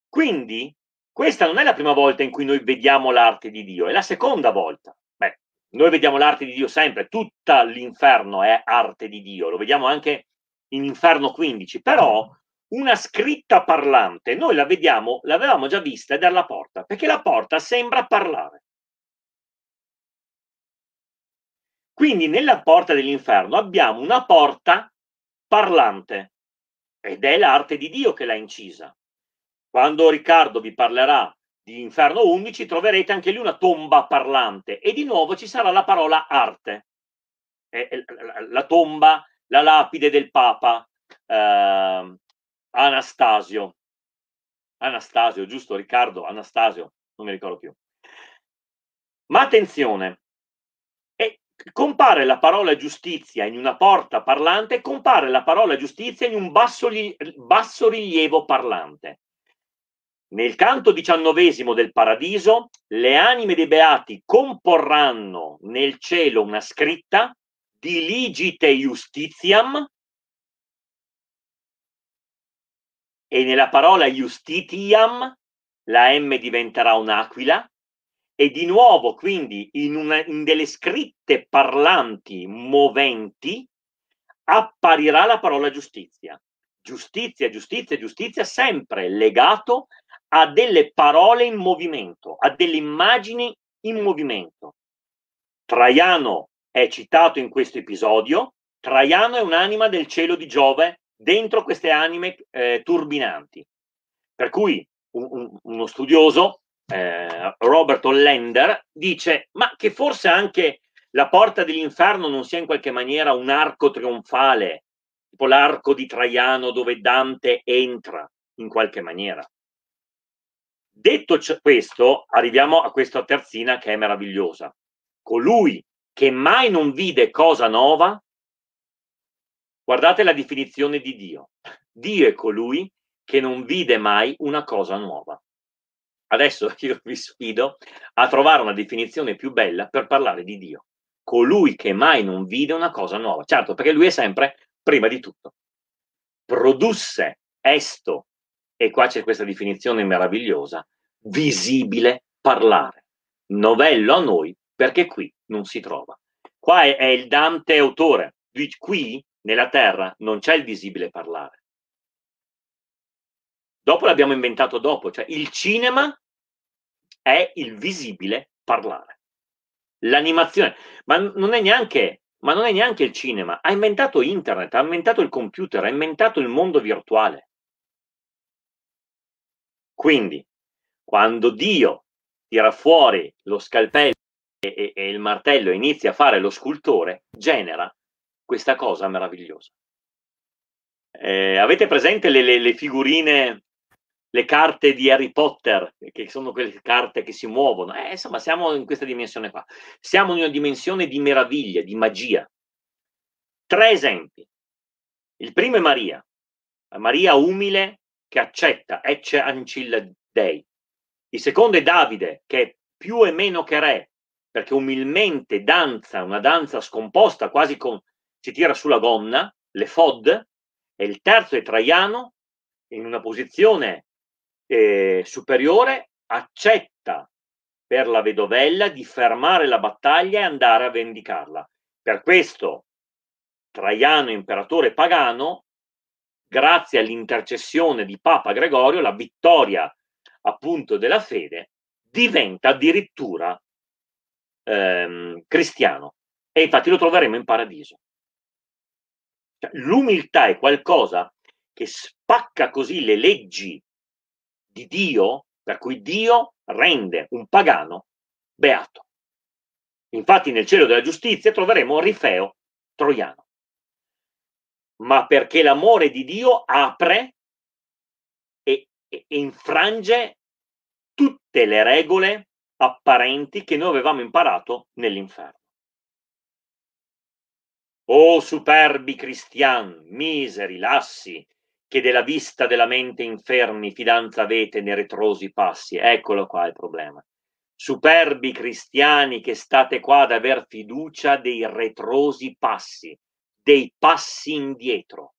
Quindi, questa non è la prima volta in cui noi vediamo l'arte di Dio, è la seconda volta. Beh, noi vediamo l'arte di Dio sempre, tutta l'inferno è arte di Dio, lo vediamo anche in Inferno 15, però mm. una scritta parlante, noi la vediamo, l'avevamo già vista dalla porta, perché la porta sembra parlare. Quindi nella porta dell'inferno abbiamo una porta parlante ed è l'arte di Dio che l'ha incisa. Quando Riccardo vi parlerà di Inferno 11 troverete anche lì una tomba parlante e di nuovo ci sarà la parola arte. la tomba la lapide del Papa eh, Anastasio. Anastasio, giusto Riccardo? Anastasio, non mi ricordo più. Ma attenzione, e compare la parola giustizia in una porta parlante, compare la parola giustizia in un basso, basso rilievo parlante. Nel canto diciannovesimo del Paradiso, le anime dei beati comporranno nel cielo una scritta diligite justitiam, e nella parola justitiam la M diventerà un'aquila, e di nuovo quindi in, una, in delle scritte parlanti moventi apparirà la parola giustizia. Giustizia, giustizia, giustizia, sempre legato a delle parole in movimento, a delle immagini in movimento. Traiano è citato in questo episodio, Traiano è un'anima del cielo di Giove dentro queste anime eh, turbinanti. Per cui un, un, uno studioso, eh, Robert Hollander, dice ma che forse anche la porta dell'inferno non sia in qualche maniera un arco trionfale, tipo l'arco di Traiano dove Dante entra in qualche maniera. Detto questo, arriviamo a questa terzina che è meravigliosa. Colui che mai non vide cosa nuova, guardate la definizione di Dio. Dio è colui che non vide mai una cosa nuova. Adesso io vi sfido a trovare una definizione più bella per parlare di Dio. Colui che mai non vide una cosa nuova. Certo, perché lui è sempre prima di tutto. Produsse esto, e qua c'è questa definizione meravigliosa, visibile parlare. Novello a noi perché qui non si trova. Qua è, è il Dante autore, qui nella terra non c'è il visibile parlare. Dopo l'abbiamo inventato dopo, cioè il cinema è il visibile parlare. L'animazione, ma non è neanche ma non è neanche il cinema, ha inventato internet, ha inventato il computer, ha inventato il mondo virtuale. Quindi, quando Dio tira fuori lo scalpello e, e, il martello inizia a fare lo scultore, genera questa cosa meravigliosa. Eh, avete presente le, le, le, figurine, le carte di Harry Potter, che sono quelle carte che si muovono? Eh, insomma, siamo in questa dimensione qua. Siamo in una dimensione di meraviglia, di magia. Tre esempi. Il primo è Maria, Maria umile che accetta, ecce ancilla dei. Il secondo è Davide, che è più e meno che re, perché umilmente danza, una danza scomposta, quasi con, si tira sulla gonna, le FOD, e il terzo è Traiano, in una posizione eh, superiore, accetta per la vedovella di fermare la battaglia e andare a vendicarla. Per questo Traiano, imperatore pagano, grazie all'intercessione di Papa Gregorio, la vittoria appunto della fede diventa addirittura ehm, cristiano e infatti lo troveremo in paradiso. Cioè, l'umiltà è qualcosa che spacca così le leggi di Dio, per cui Dio rende un pagano beato. Infatti nel cielo della giustizia troveremo Rifeo troiano. Ma perché l'amore di Dio apre e, e infrange tutte le regole apparenti che noi avevamo imparato nell'inferno. O superbi cristian, miseri, lassi, che della vista della mente infermi fidanza avete retrosi passi. Eccolo qua il problema. Superbi cristiani che state qua ad aver fiducia dei retrosi passi, dei passi indietro.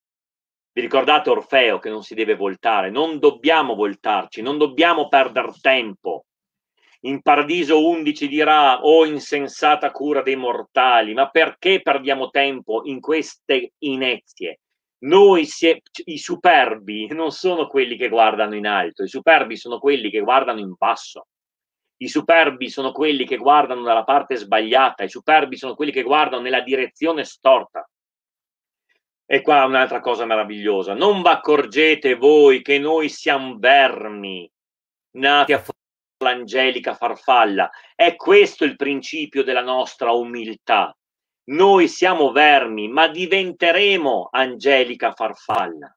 Vi ricordate Orfeo che non si deve voltare? Non dobbiamo voltarci, non dobbiamo perdere tempo in paradiso 11 dirà, o oh, insensata cura dei mortali, ma perché perdiamo tempo in queste inezie? Noi, si, i superbi, non sono quelli che guardano in alto, i superbi sono quelli che guardano in basso. I superbi sono quelli che guardano dalla parte sbagliata, i superbi sono quelli che guardano nella direzione storta. E qua un'altra cosa meravigliosa. Non vi accorgete voi che noi siamo vermi, nati a l'angelica farfalla. È questo il principio della nostra umiltà. Noi siamo vermi, ma diventeremo angelica farfalla.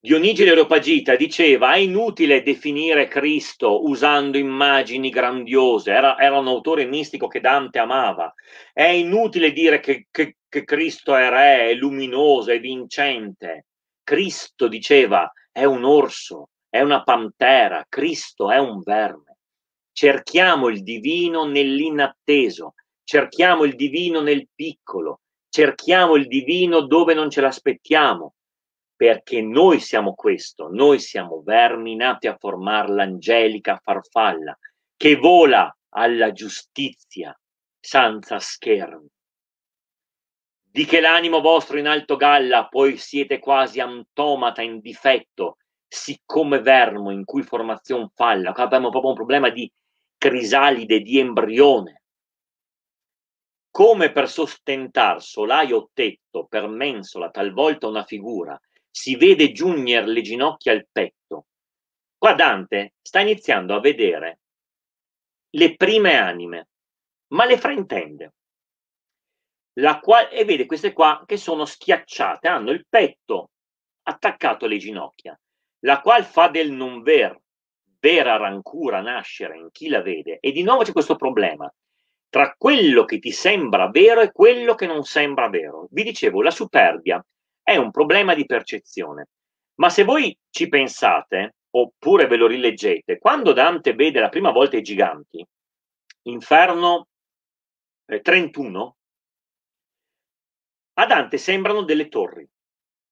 Dionigi l'Areopagita diceva è inutile definire Cristo usando immagini grandiose, era, era, un autore mistico che Dante amava, è inutile dire che, che, che Cristo è re, è luminoso, è vincente. Cristo diceva è un orso, è una pantera, Cristo è un verme. Cerchiamo il divino nell'inatteso, cerchiamo il divino nel piccolo, cerchiamo il divino dove non ce l'aspettiamo, perché noi siamo questo, noi siamo vermi nati a formare l'angelica farfalla che vola alla giustizia senza schermi. Di che l'animo vostro in alto galla, poi siete quasi antomata in difetto, siccome Vermo in cui formazione falla, qua abbiamo proprio un problema di crisalide, di embrione, come per sostentar solaio o tetto, per mensola, talvolta una figura, si vede giugner le ginocchia al petto. Qua Dante sta iniziando a vedere le prime anime, ma le fraintende. Qual- e vede queste qua che sono schiacciate, hanno il petto attaccato alle ginocchia la qual fa del non ver vera rancura nascere in chi la vede. E di nuovo c'è questo problema tra quello che ti sembra vero e quello che non sembra vero. Vi dicevo, la superbia è un problema di percezione. Ma se voi ci pensate, oppure ve lo rileggete, quando Dante vede la prima volta i giganti, Inferno eh, 31, a Dante sembrano delle torri.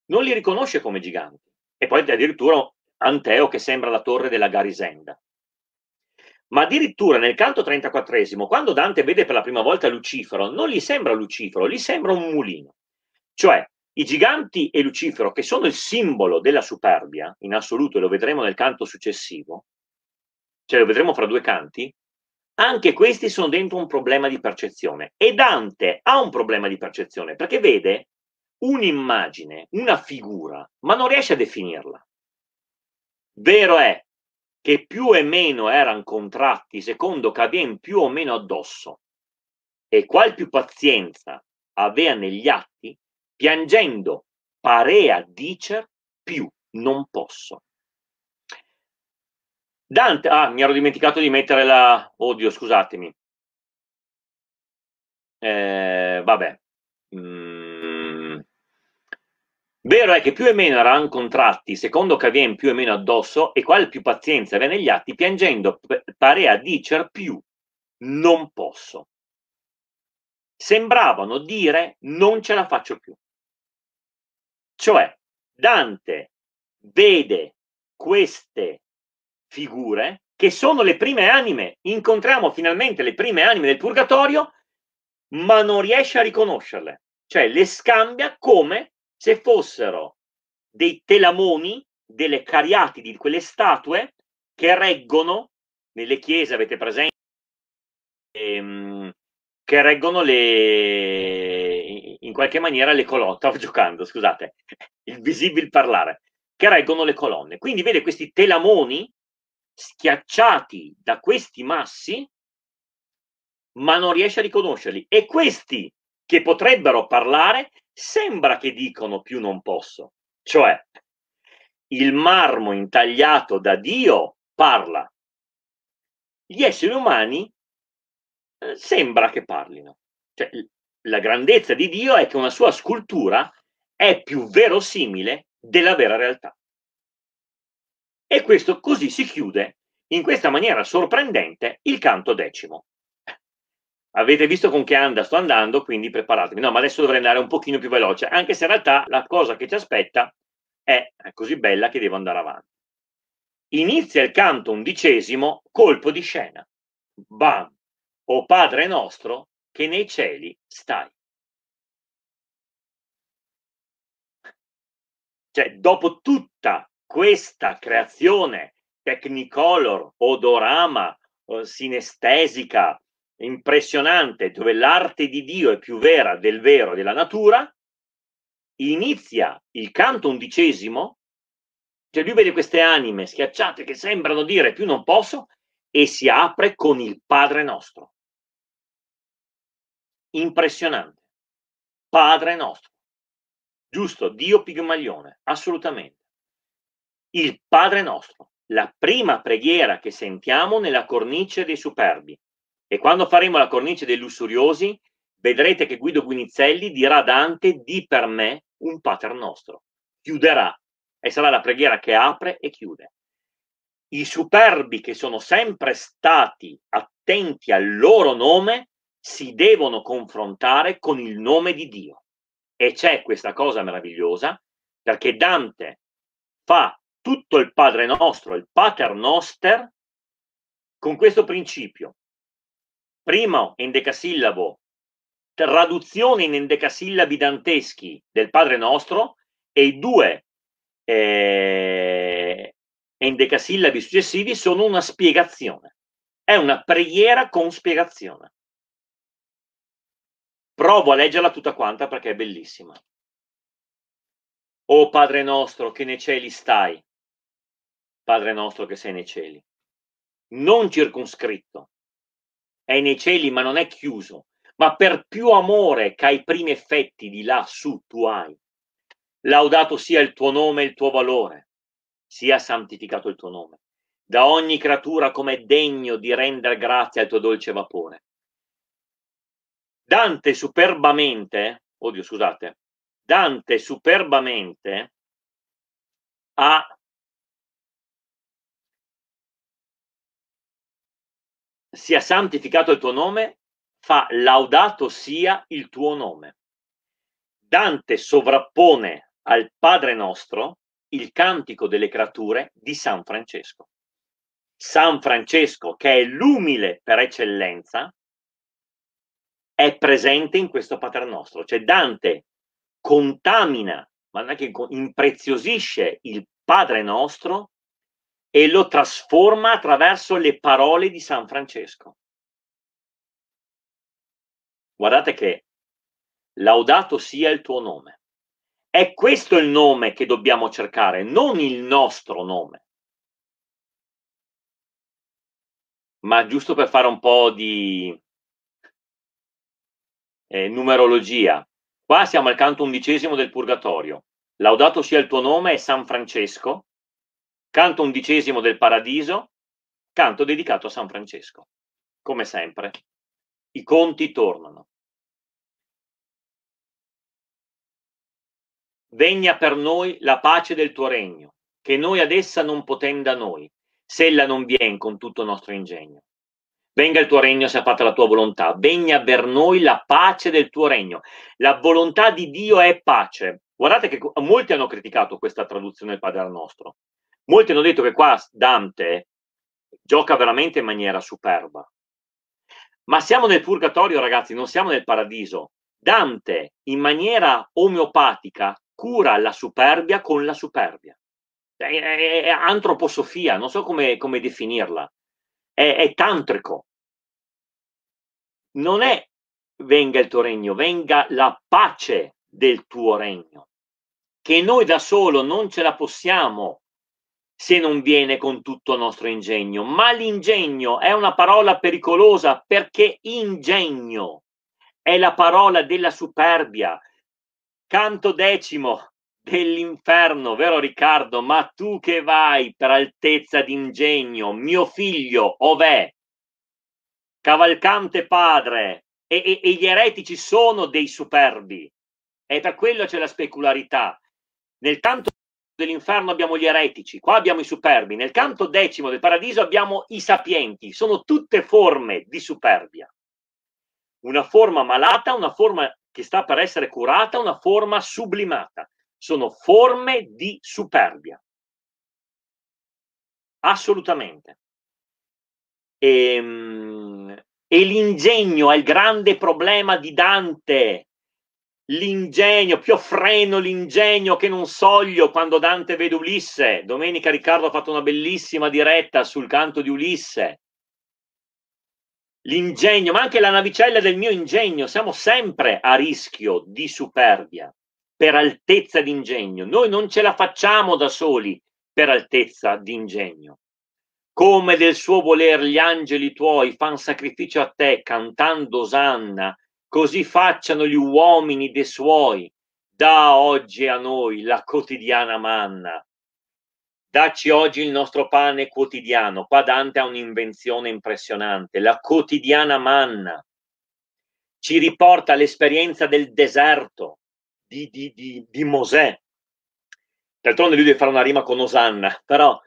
Non li riconosce come giganti e poi addirittura Anteo che sembra la torre della Garisenda. Ma addirittura nel canto 34, quando Dante vede per la prima volta Lucifero, non gli sembra Lucifero, gli sembra un mulino. Cioè, i giganti e Lucifero, che sono il simbolo della superbia, in assoluto, e lo vedremo nel canto successivo, cioè lo vedremo fra due canti, anche questi sono dentro un problema di percezione. E Dante ha un problema di percezione, perché vede un'immagine, una figura, ma non riesce a definirla. Vero è che più e meno erano contratti secondo che avevano più o meno addosso, e qual più pazienza aveva negli atti, piangendo parea dicer più non posso. Dante, ah, mi ero dimenticato di mettere la, oddio, scusatemi. Eh, vabbè. Mm. Vero è che più e meno erano contratti, secondo Cavien più e meno addosso, e qual più pazienza aveva negli atti, piangendo parea dicer più, non posso. Sembravano dire non ce la faccio più. Cioè, Dante vede queste figure che sono le prime anime, incontriamo finalmente le prime anime del purgatorio, ma non riesce a riconoscerle, cioè le scambia come se fossero dei telamoni, delle cariatidi, quelle statue che reggono nelle chiese, avete presente, ehm, che reggono le, in qualche maniera le colonne, stavo giocando, scusate, il visibile parlare, che reggono le colonne. Quindi vede questi telamoni schiacciati da questi massi, ma non riesce a riconoscerli. E questi che potrebbero parlare sembra che dicano più non posso. Cioè, il marmo intagliato da Dio parla. Gli esseri umani eh, sembra che parlino. Cioè, la grandezza di Dio è che una sua scultura è più verosimile della vera realtà. E questo così si chiude in questa maniera sorprendente il canto decimo. Avete visto con che anda sto andando, quindi preparatevi. No, ma adesso dovrei andare un pochino più veloce, anche se in realtà la cosa che ci aspetta è così bella che devo andare avanti. Inizia il canto undicesimo, colpo di scena. Bam! O Padre nostro che nei cieli stai. Cioè, dopo tutta questa creazione tecnicolor, odorama, eh, sinestesica, impressionante dove l'arte di Dio è più vera del vero della natura, inizia il canto undicesimo, cioè lui vede queste anime schiacciate che sembrano dire più non posso e si apre con il Padre nostro. Impressionante. Padre nostro. Giusto, Dio Pigmalione, assolutamente. Il Padre nostro, la prima preghiera che sentiamo nella cornice dei superbi, e quando faremo la cornice dei lussuriosi, vedrete che Guido Guinizelli dirà a Dante di per me un pater nostro. Chiuderà e sarà la preghiera che apre e chiude. I superbi che sono sempre stati attenti al loro nome si devono confrontare con il nome di Dio. E c'è questa cosa meravigliosa perché Dante fa tutto il Padre nostro, il Pater Noster, con questo principio primo endecasillabo, traduzione in endecasillabi danteschi del Padre Nostro e i due eh, endecasillabi successivi sono una spiegazione. È una preghiera con spiegazione. Provo a leggerla tutta quanta perché è bellissima. O Padre nostro che nei cieli stai, Padre nostro che sei nei cieli, non circoscritto, è nei cieli ma non è chiuso, ma per più amore che ai primi effetti di là su tu hai. Laudato sia il tuo nome e il tuo valore, sia santificato il tuo nome, da ogni creatura come è degno di rendere grazie al tuo dolce vapore. Dante superbamente, odio scusate, Dante superbamente ha sia santificato il tuo nome, fa laudato sia il tuo nome. Dante sovrappone al Padre nostro il cantico delle creature di San Francesco. San Francesco, che è l'umile per eccellenza, è presente in questo Padre nostro. Cioè Dante contamina, ma non è che impreziosisce il Padre nostro e lo trasforma attraverso le parole di San Francesco. Guardate che laudato sia il tuo nome. È questo il nome che dobbiamo cercare, non il nostro nome. Ma giusto per fare un po' di eh, numerologia, qua siamo al canto undicesimo del Purgatorio. Laudato sia il tuo nome è San Francesco, canto undicesimo del Paradiso, canto dedicato a San Francesco. Come sempre, i conti tornano. Vegna per noi la pace del tuo regno, che noi ad essa non potem da noi, se ella non vien con tutto nostro ingegno. Venga il tuo regno, sia fatta la tua volontà. Venga per noi la pace del tuo regno. La volontà di Dio è pace. Guardate che molti hanno criticato questa traduzione del Padre nostro. Molti hanno detto che qua Dante gioca veramente in maniera superba. Ma siamo nel purgatorio, ragazzi, non siamo nel paradiso. Dante, in maniera omeopatica, cura la superbia con la superbia. È, è, è antroposofia, non so come, come definirla. È, è, tantrico. Non è venga il tuo regno, venga la pace del tuo regno, che noi da solo non ce la possiamo se non viene con tutto il nostro ingegno. Ma l'ingegno è una parola pericolosa perché ingegno è la parola della superbia. Canto decimo dell'inferno, vero Riccardo? Ma tu che vai per altezza d'ingegno, mio figlio, ov'è? Cavalcante padre, e, e, e gli eretici sono dei superbi. E per quello c'è la specularità. Nel tanto dell'inferno abbiamo gli eretici, qua abbiamo i superbi, nel canto decimo del paradiso abbiamo i sapienti, sono tutte forme di superbia. Una forma malata, una forma che sta per essere curata, una forma sublimata. Sono forme di superbia. Assolutamente. E, ehm, e l'ingegno è il grande problema di Dante l'ingegno, più freno l'ingegno che non soglio quando Dante vede Ulisse. Domenica Riccardo ha fatto una bellissima diretta sul canto di Ulisse. L'ingegno, ma anche la navicella del mio ingegno, siamo sempre a rischio di superbia per altezza d'ingegno. Noi non ce la facciamo da soli per altezza d'ingegno. Come del suo voler gli angeli tuoi fan sacrificio a te cantando Osanna Così facciano gli uomini dei suoi, da oggi a noi la quotidiana manna. Dacci oggi il nostro pane quotidiano. Qua Dante ha un'invenzione impressionante, la quotidiana manna. Ci riporta all'esperienza del deserto di, di, di, di Mosè. D'altronde lui deve fare una rima con Osanna, però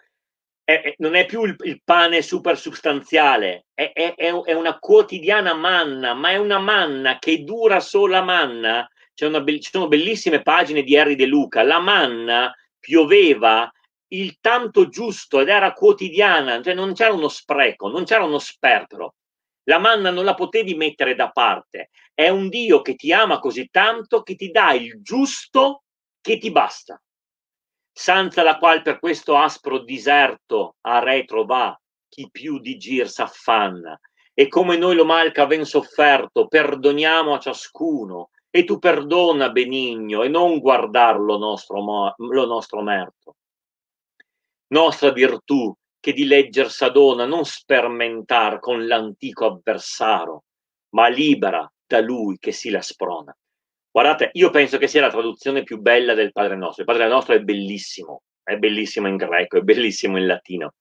è, non è più il, il pane super sostanziale, è, è, è, una quotidiana manna, ma è una manna che dura solo la manna. C'è una, ci sono bellissime pagine di Harry De Luca. La manna pioveva il tanto giusto ed era quotidiana, cioè non c'era uno spreco, non c'era uno sperpero. La manna non la potevi mettere da parte. È un Dio che ti ama così tanto che ti dà il giusto che ti basta senza la qual per questo aspro diserto a retro va chi più di gir s'affanna e come noi lo mal che ch'aven sofferto perdoniamo a ciascuno e tu perdona benigno e non guardar lo nostro, lo nostro merto nostra virtù che di legger s'adona non spermentar con l'antico avversaro ma libera da lui che si la sprona Guardate, io penso che sia la traduzione più bella del Padre Nostro. Il Padre Nostro è bellissimo, è bellissimo in greco, è bellissimo in latino.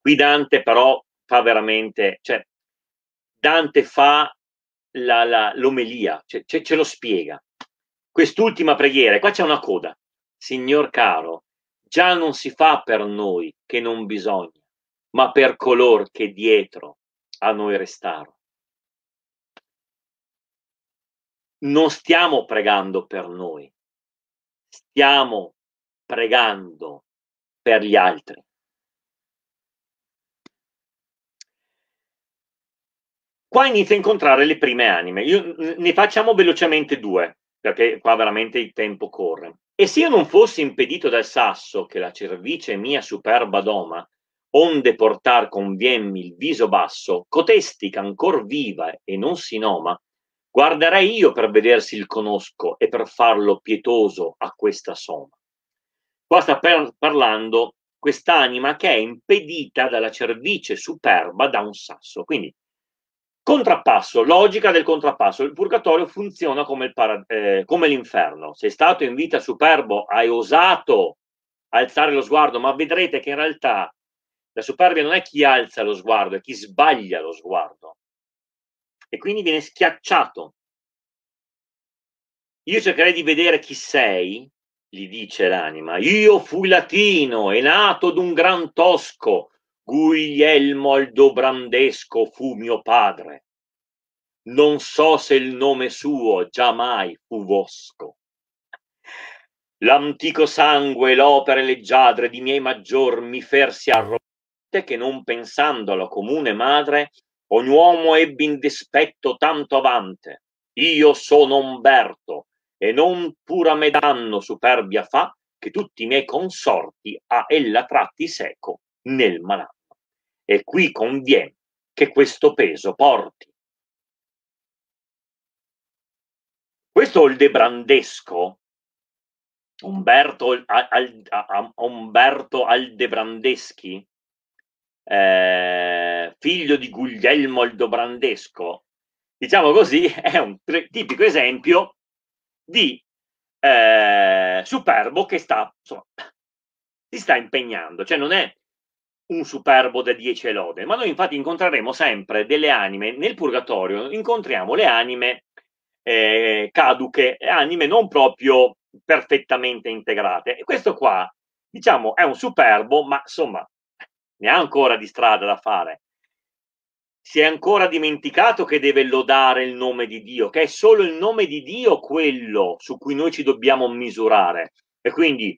Qui Dante però fa veramente, cioè Dante fa la, la, l'omelia, cioè, ce, ce lo spiega. Quest'ultima preghiera, qua c'è una coda. Signor caro, già non si fa per noi che non bisogna, ma per color che dietro a noi restarono. non stiamo pregando per noi, stiamo pregando per gli altri. Qua inizia a incontrare le prime anime. Io, ne facciamo velocemente due, perché qua veramente il tempo corre. E se io non fossi impedito dal sasso che la cervice mia superba doma, onde portar conviemmi il viso basso, cotesti che ancor viva e non si noma, Guarderei io per vedersi il conosco e per farlo pietoso a questa soma. Qua sta per- parlando quest'anima che è impedita dalla cervice superba da un sasso. Quindi, contrappasso, logica del contrappasso. Il purgatorio funziona come, il para- eh, come l'inferno. Sei stato in vita superbo, hai osato alzare lo sguardo, ma vedrete che in realtà la superbia non è chi alza lo sguardo, è chi sbaglia lo sguardo e quindi viene schiacciato. Io cercherei di vedere chi sei, gli dice l'anima. Io fui latino e nato d'un gran tosco. Guglielmo Aldobrandesco fu mio padre. Non so se il nome suo già mai fu Vosco. L'antico sangue e l'opere leggiadre di miei maggior mi fersi arrogante che non pensando alla comune madre ogni uomo ebbe in dispetto tanto avante. Io sono Umberto, e non pura me danno superbia fa, che tutti i miei consorti a ella tratti seco nel malanno. E qui conviene che questo peso porti. Questo Aldebrandesco, Umberto, al, al, a, a Umberto Aldebrandeschi, eh, figlio di Guglielmo Aldobrandesco, diciamo così, è un tipico esempio di eh, superbo che sta, insomma, si sta impegnando, cioè non è un superbo da dieci lode, ma noi infatti incontreremo sempre delle anime, nel purgatorio incontriamo le anime eh, caduche, anime non proprio perfettamente integrate. E questo qua, diciamo, è un superbo, ma insomma, ne ha ancora di strada da fare si è ancora dimenticato che deve lodare il nome di Dio, che è solo il nome di Dio quello su cui noi ci dobbiamo misurare. E quindi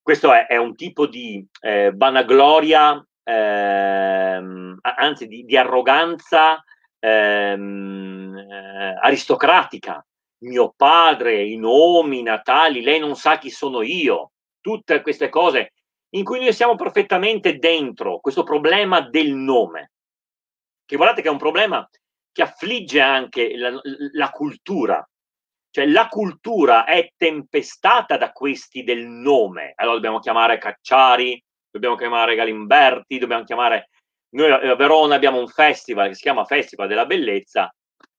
questo è, è un tipo di eh, vanagloria, ehm, anzi di, di arroganza ehm, eh, aristocratica. Mio padre, i nomi, i natali, lei non sa chi sono io. Tutte queste cose in cui noi siamo perfettamente dentro questo problema del nome che guardate che è un problema che affligge anche la, la cultura. Cioè la cultura è tempestata da questi del nome. Allora dobbiamo chiamare Cacciari, dobbiamo chiamare Galimberti, dobbiamo chiamare... Noi a Verona abbiamo un festival che si chiama Festival della Bellezza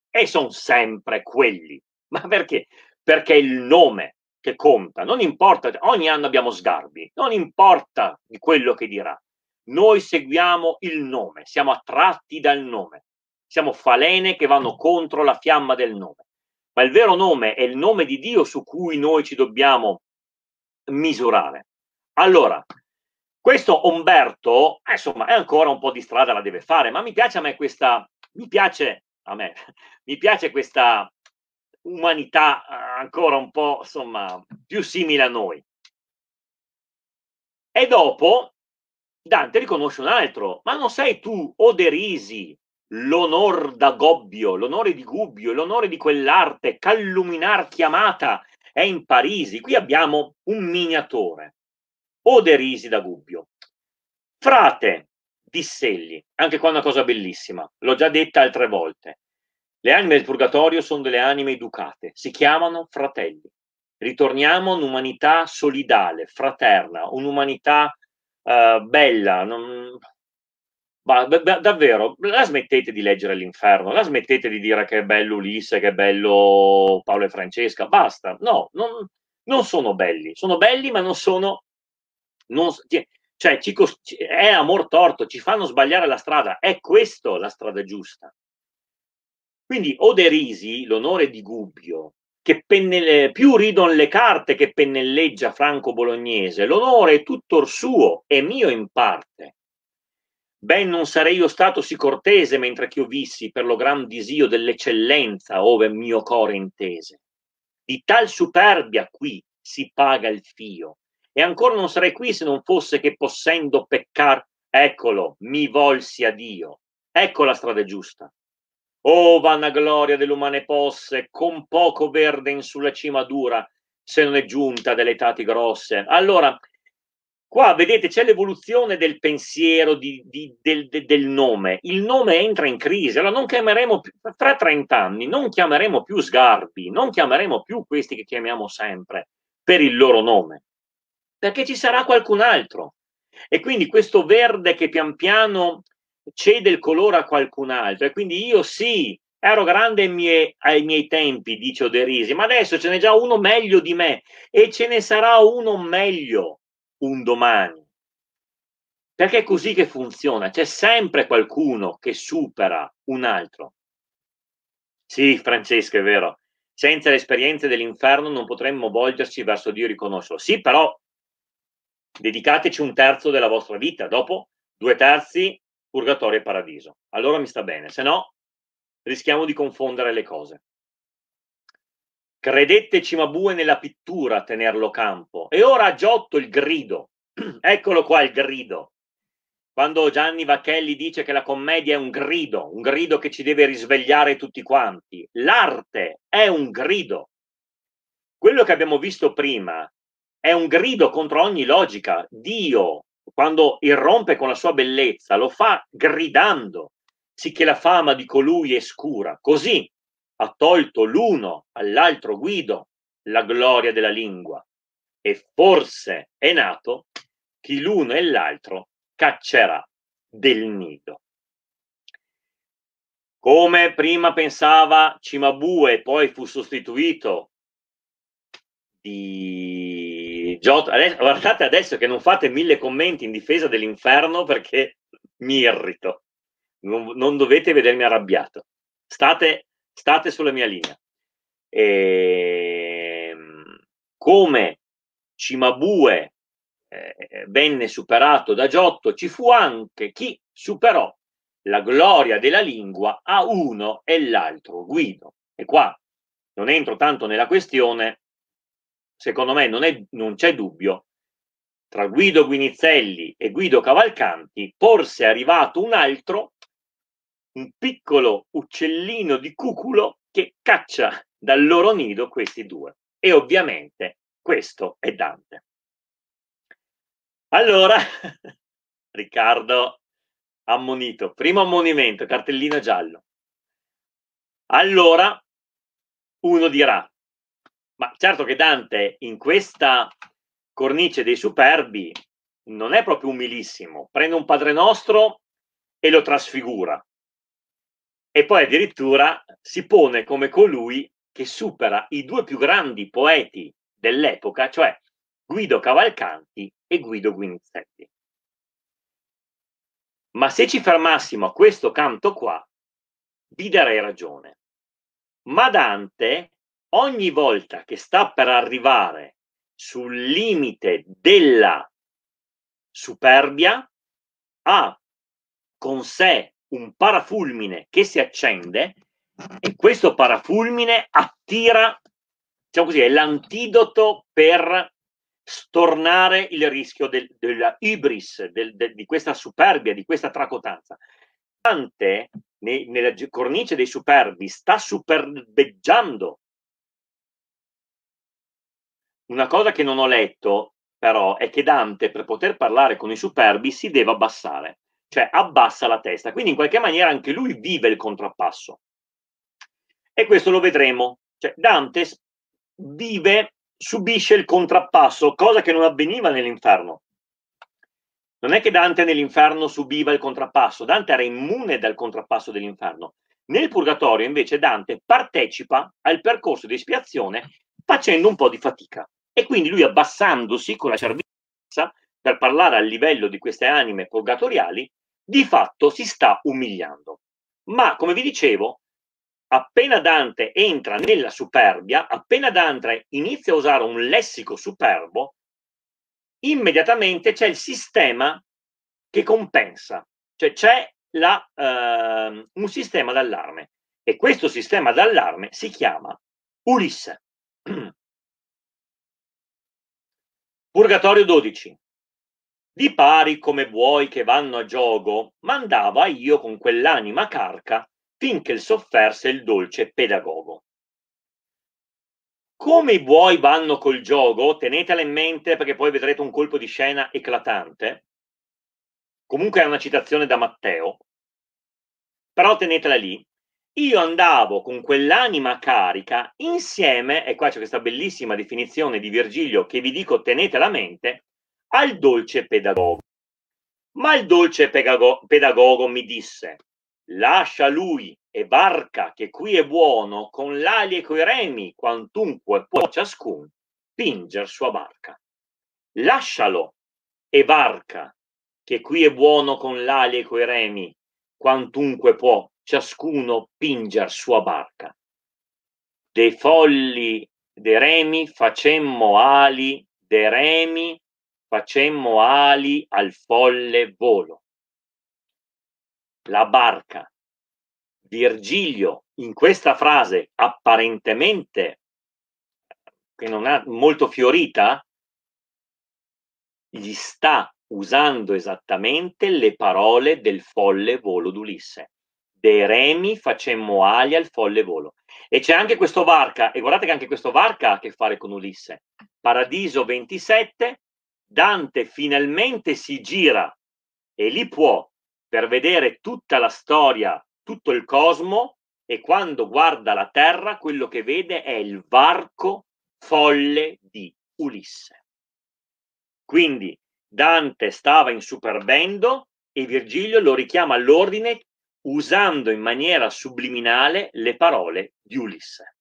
e sono sempre quelli. Ma perché? Perché è il nome che conta. Non importa, ogni anno abbiamo sgarbi, non importa di quello che dirà. Noi seguiamo il nome, siamo attratti dal nome, siamo falene che vanno contro la fiamma del nome. Ma il vero nome è il nome di Dio su cui noi ci dobbiamo misurare. Allora, questo Umberto, eh, insomma, è ancora un po' di strada la deve fare, ma mi piace a me questa, mi piace a me, mi piace questa umanità eh, ancora un po', insomma, più simile a noi. E dopo Dante riconosce un altro, ma non sei tu o derisi l'onor da Gobbio, l'onore di Gubbio, l'onore di quell'arte, calluminar chiamata è in Parisi. Qui abbiamo un miniatore, o derisi da Gubbio. Frate, disselli, anche qua una cosa bellissima, l'ho già detta altre volte. Le anime del purgatorio sono delle anime educate, si chiamano fratelli. Ritorniamo a un'umanità solidale, fraterna, un'umanità uh, bella, non... Ma da, davvero, la smettete di leggere l'inferno, la smettete di dire che è bello Ulisse, che è bello Paolo e Francesca, basta. No, non, non sono belli, sono belli ma non sono... Non, cioè, ci, è amor torto, ci fanno sbagliare la strada, è questa la strada giusta. Quindi Oderisi, l'onore di Gubbio che pennelle, più ridon le carte che pennelleggia Franco Bolognese, l'onore è tutto suo e mio in parte. Ben non sarei io stato sì cortese mentre ch'io vissi per lo gran disio dell'eccellenza ove mio core intese. Di tal superbia qui si paga il fio, e ancor non sarei qui se non fosse che possendo peccar, eccolo, mi volsi a Dio. Ecco la strada giusta, Oh vanagloria dell'umane posse, con poco verde in sulla cima dura, se non è giunta delle tati grosse. Allora, qua vedete c'è l'evoluzione del pensiero, di, di, del, de, del, nome. Il nome entra in crisi, allora non chiameremo più, tra 30 anni, non chiameremo più Sgarbi, non chiameremo più questi che chiamiamo sempre per il loro nome, perché ci sarà qualcun altro. E quindi questo verde che pian piano cede il colore a qualcun altro e quindi io sì, ero grande ai miei, ai miei tempi, dice Oderisi, ma adesso ce n'è già uno meglio di me e ce ne sarà uno meglio un domani. Perché è così che funziona, c'è sempre qualcuno che supera un altro. Sì, Francesco, è vero. Senza le esperienze dell'inferno non potremmo volgerci verso Dio e riconoscerlo. Sì, però dedicateci un terzo della vostra vita, dopo due terzi purgatorio e paradiso. Allora mi sta bene, se no rischiamo di confondere le cose. Credette Cimabue nella pittura a tenerlo campo. E ora a Giotto il grido. Eccolo qua il grido. Quando Gianni Vacchelli dice che la commedia è un grido, un grido che ci deve risvegliare tutti quanti. L'arte è un grido. Quello che abbiamo visto prima è un grido contro ogni logica. Dio quando irrompe con la sua bellezza, lo fa gridando, sicché la fama di colui è scura. Così ha tolto l'uno all'altro guido la gloria della lingua. E forse è nato chi l'uno e l'altro caccerà del nido. Come prima pensava Cimabue, poi fu sostituito di Giotto, adesso, guardate adesso che non fate mille commenti in difesa dell'inferno perché mi irrito. Non, non dovete vedermi arrabbiato. State, state sulla mia linea. E, ehm, come Cimabue eh, venne superato da Giotto, ci fu anche chi superò la gloria della lingua a uno e l'altro, Guido. E qua non entro tanto nella questione secondo me non, è, non c'è dubbio, tra Guido Guinizelli e Guido Cavalcanti, forse è arrivato un altro, un piccolo uccellino di cuculo che caccia dal loro nido questi due. E ovviamente questo è Dante. Allora, Riccardo ammonito, primo ammonimento, cartellino giallo. Allora uno dirà, ma certo che Dante in questa cornice dei superbi non è proprio umilissimo, prende un Padre Nostro e lo trasfigura. E poi addirittura si pone come colui che supera i due più grandi poeti dell'epoca, cioè Guido Cavalcanti e Guido Guinizetti. Ma se ci fermassimo a questo canto qua, vi darei ragione. Ma Dante ogni volta che sta per arrivare sul limite della superbia, ha con sé un parafulmine che si accende e questo parafulmine attira, diciamo così, è l'antidoto per stornare il rischio del, della ibris, del, del, di questa superbia, di questa tracotanza. Dante, ne, nella cornice dei superbi, sta superbeggiando una cosa che non ho letto, però, è che Dante, per poter parlare con i superbi, si deve abbassare, cioè abbassa la testa. Quindi, in qualche maniera, anche lui vive il contrappasso. E questo lo vedremo. Cioè, Dante vive, subisce il contrappasso, cosa che non avveniva nell'inferno. Non è che Dante nell'inferno subiva il contrappasso, Dante era immune dal contrappasso dell'inferno. Nel purgatorio invece Dante partecipa al percorso di espiazione facendo un po' di fatica. E quindi lui abbassandosi con la cervicazza per parlare al livello di queste anime purgatoriali, di fatto si sta umiliando. Ma come vi dicevo, appena Dante entra nella superbia, appena Dante inizia a usare un lessico superbo, immediatamente c'è il sistema che compensa, cioè c'è la, eh, un sistema d'allarme e questo sistema d'allarme si chiama Ulisse. Purgatorio 12. Di pari come buoi che vanno a giogo, mandava io con quell'anima carca finché il sofferse il dolce pedagogo. Come i buoi vanno col giogo, tenetela in mente perché poi vedrete un colpo di scena eclatante. Comunque è una citazione da Matteo, però tenetela lì io andavo con quell'anima carica insieme, e qua c'è questa bellissima definizione di Virgilio che vi dico tenete alla mente, al dolce pedagogo. Ma il dolce pedago- pedagogo mi disse, lascia lui e barca che qui è buono, con l'ali e coi remi, quantunque può ciascun, pinger sua barca. Lascialo e barca che qui è buono con l'ali e coi remi, quantunque può ciascuno pinger sua barca. De folli de remi facemmo ali, de remi facemmo ali al folle volo. La barca. Virgilio, in questa frase apparentemente che non ha molto fiorita, gli sta usando esattamente le parole del folle volo d'Ulisse dei remi facemmo alia al folle volo. E c'è anche questo Varca, e guardate che anche questo Varca ha a che fare con Ulisse. Paradiso 27, Dante finalmente si gira e lì può, per vedere tutta la storia, tutto il cosmo, e quando guarda la terra, quello che vede è il varco folle di Ulisse. Quindi Dante stava in superbendo e Virgilio lo richiama all'ordine usando in maniera subliminale le parole di Ulisse.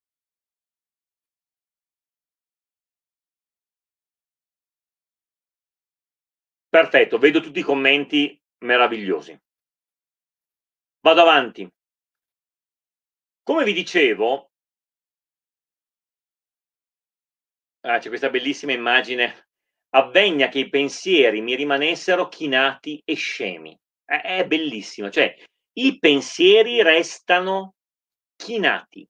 Perfetto, vedo tutti i commenti meravigliosi. Vado avanti. Come vi dicevo, ah, c'è questa bellissima immagine, avvegna che i pensieri mi rimanessero chinati e scemi. È, è bellissimo, cioè i pensieri restano chinati.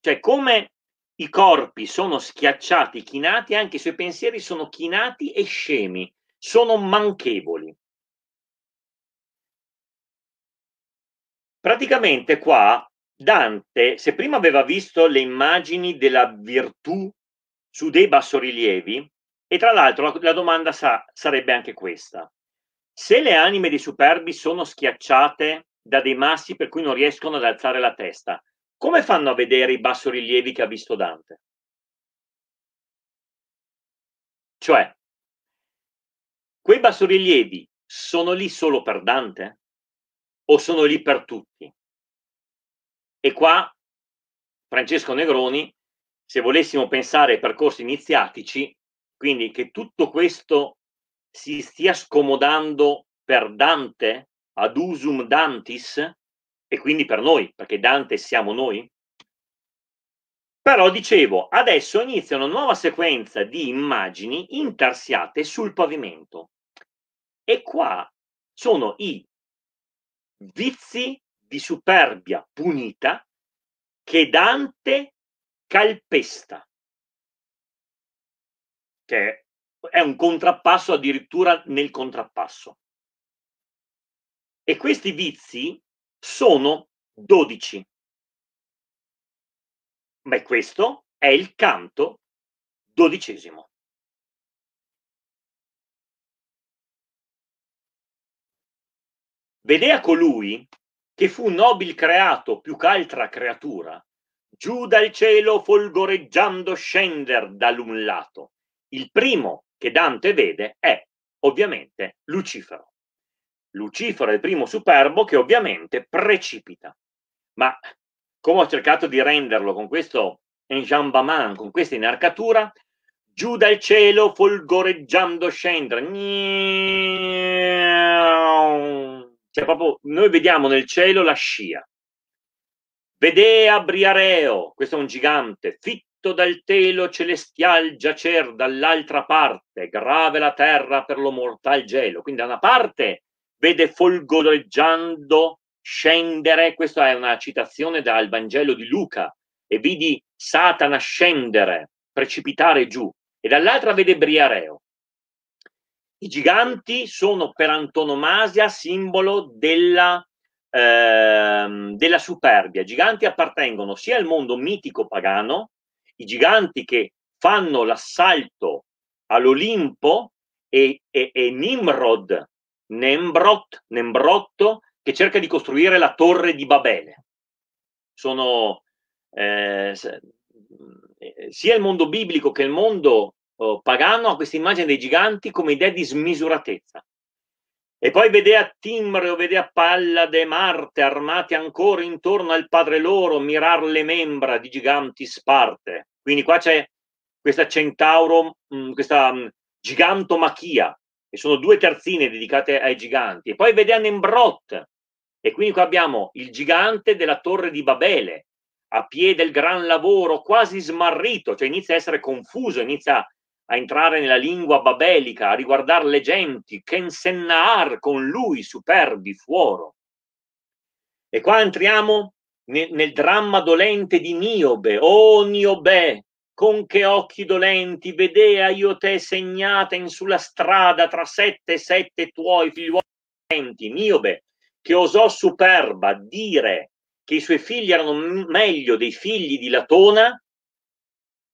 Cioè come i corpi sono schiacciati, chinati, anche i suoi pensieri sono chinati e scemi, sono manchevoli. Praticamente qua Dante, se prima aveva visto le immagini della virtù su dei bassorilievi, e tra l'altro la, la domanda sa, sarebbe anche questa, se le anime dei superbi sono schiacciate da dei massi per cui non riescono ad alzare la testa, come fanno a vedere i bassorilievi che ha visto Dante? Cioè, quei bassorilievi sono lì solo per Dante o sono lì per tutti? E qua Francesco Negroni, se volessimo pensare ai percorsi iniziatici, quindi che tutto questo si stia scomodando per Dante, ad usum Dantis, e quindi per noi, perché Dante siamo noi. Però dicevo, adesso inizia una nuova sequenza di immagini intarsiate sul pavimento. E qua sono i vizi di superbia punita che Dante calpesta, che è un contrappasso addirittura nel contrappasso. E questi vizi sono 12. Beh, questo è il canto dodicesimo. Vedea colui che fu nobil creato più ch'altra creatura, giù dal cielo folgoreggiando scender dall'un lato, il primo che Dante vede è ovviamente Lucifero. Lucifero è il primo superbo che ovviamente precipita. Ma come ho cercato di renderlo con questo enjambaman, con questa inarcatura, giù dal cielo folgoreggiando scendere. Cioè proprio noi vediamo nel cielo la scia. Vedea Briareo, questo è un gigante, fit Stretto dal telo celestial giacer dall'altra parte, grave la terra per lo mortal gelo. Quindi da una parte vede folgoreggiando scendere, questa è una citazione dal Vangelo di Luca, e vidi Satana scendere, precipitare giù, e dall'altra vede Briareo. I giganti sono per antonomasia simbolo della, eh, della superbia. I giganti appartengono sia al mondo mitico pagano i giganti che fanno l'assalto all'Olimpo e, e, e Nimrod, Nembrot, Nembrotto, che cerca di costruire la torre di Babele. Sono eh, eh sia il mondo biblico che il mondo eh, pagano a questa immagine dei giganti come idea di smisuratezza. E poi vedea Timbre o vedea Pallade Marte, armati ancora intorno al padre loro, mirar le membra di giganti sparte. Quindi qua c'è questa centauro, mm, questa mm, gigantomachia, e sono due terzine dedicate ai giganti. E poi vedea Nembrot, e quindi qua abbiamo il gigante della torre di Babele, a piede del gran lavoro, quasi smarrito, cioè inizia a essere confuso, inizia a a entrare nella lingua babelica, a riguardare le genti, Kensennaar con lui, superbi, fuoro. E qua entriamo nel, nel dramma dolente di Niobe, o oh, Niobe, con che occhi dolenti vedea io te segnata in sulla strada tra sette e sette tuoi figliuoli dolenti, Niobe, che osò superba dire che i suoi figli erano meglio dei figli di Latona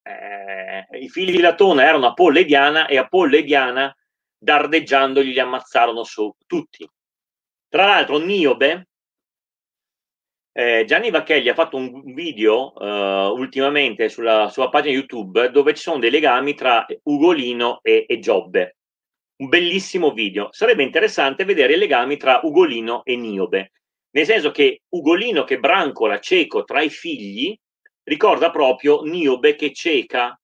eh, i figli di Latona erano Apollo e Diana e Apollo e Diana dardeggiandogli li ammazzarono su tutti. Tra l'altro Niobe, eh, Gianni Vacchelli ha fatto un video eh, ultimamente sulla sua pagina YouTube dove ci sono dei legami tra Ugolino e, e Giobbe. Un bellissimo video. Sarebbe interessante vedere i legami tra Ugolino e Niobe, nel senso che Ugolino che brancola cieco tra i figli ricorda proprio Niobe che cieca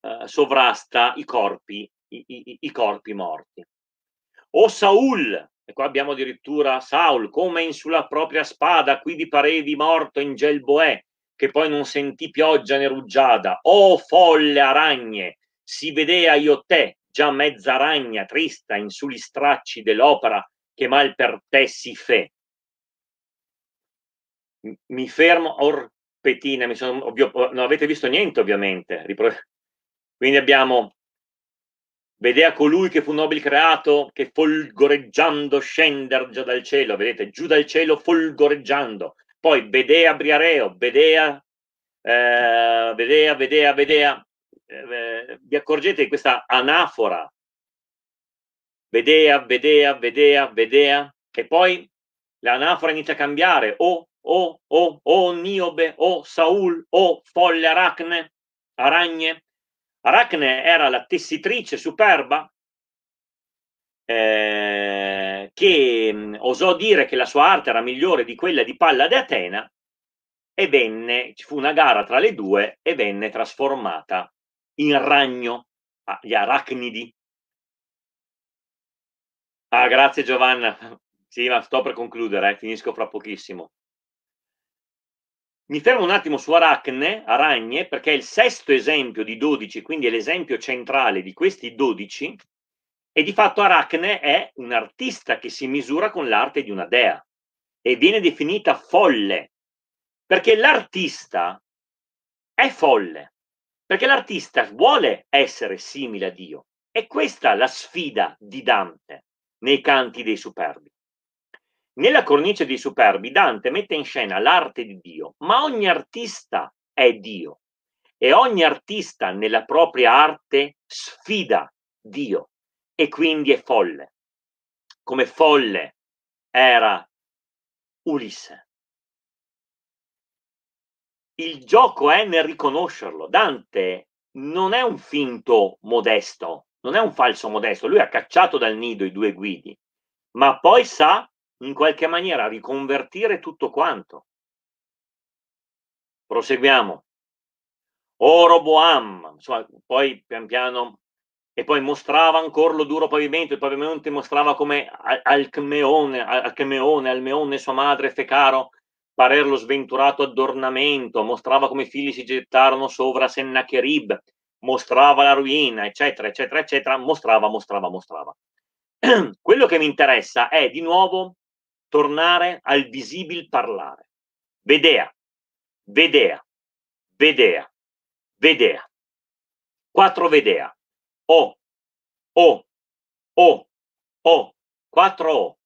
eh, sovrasta i corpi, i, i, i corpi morti. O Saul, e qua abbiamo addirittura Saul, come in sulla propria spada, qui di parevi morto in Gelboè, che poi non sentì pioggia né rugiada. O folle aragne, si vedea io te, già mezza ragna, trista, in sugli stracci dell'opera, che mal per te si fe. Mi fermo or Petina, sono, ovvio, non avete visto niente ovviamente. Quindi abbiamo Vedea colui che fu nobile creato, che folgoreggiando scender già dal cielo, vedete, giù dal cielo folgoreggiando. Poi Vedea Briareo, Vedea, eh, Vedea, Vedea, Vedea. Eh, eh, vi accorgete di questa anafora? Vedea, Vedea, Vedea, Vedea. E poi l'anafora inizia a cambiare. O o, o, o Niobe, o Saul, o folle Aracne, Aragne. Aracne era la tessitrice superba eh, che mm, osò dire che la sua arte era migliore di quella di Palla di Atena e venne, ci fu una gara tra le due e venne trasformata in ragno, agli arachnidi. Ah, grazie Giovanna. Sì, ma sto per concludere, eh. finisco fra pochissimo. Mi fermo un attimo su Arachne, Aragne, perché è il sesto esempio di 12, quindi è l'esempio centrale di questi 12, e di fatto Arachne è un artista che si misura con l'arte di una dea e viene definita folle, perché l'artista è folle, perché l'artista vuole essere simile a Dio. E questa è la sfida di Dante nei canti dei superbi. Nella cornice dei superbi Dante mette in scena l'arte di Dio, ma ogni artista è Dio e ogni artista nella propria arte sfida Dio e quindi è folle, come folle era Ulisse. Il gioco è nel riconoscerlo. Dante non è un finto modesto, non è un falso modesto, lui ha cacciato dal nido i due guidi, ma poi sa in qualche maniera riconvertire tutto quanto. Proseguiamo. Oroboam, insomma, poi pian piano, e poi mostrava ancora lo duro pavimento, il pavimento mostrava come Alcmeone, Alcmeone, Almeone e sua madre Fecaro, parer lo sventurato adornamento, mostrava come i figli si gettarono sovra Sennacherib, mostrava la ruina, eccetera, eccetera, eccetera, mostrava, mostrava, mostrava. Quello che mi interessa è di nuovo tornare al visibil parlare. Vedea, vedea, vedea, vedea. Quattro vedea. O, o, o, o, quattro o.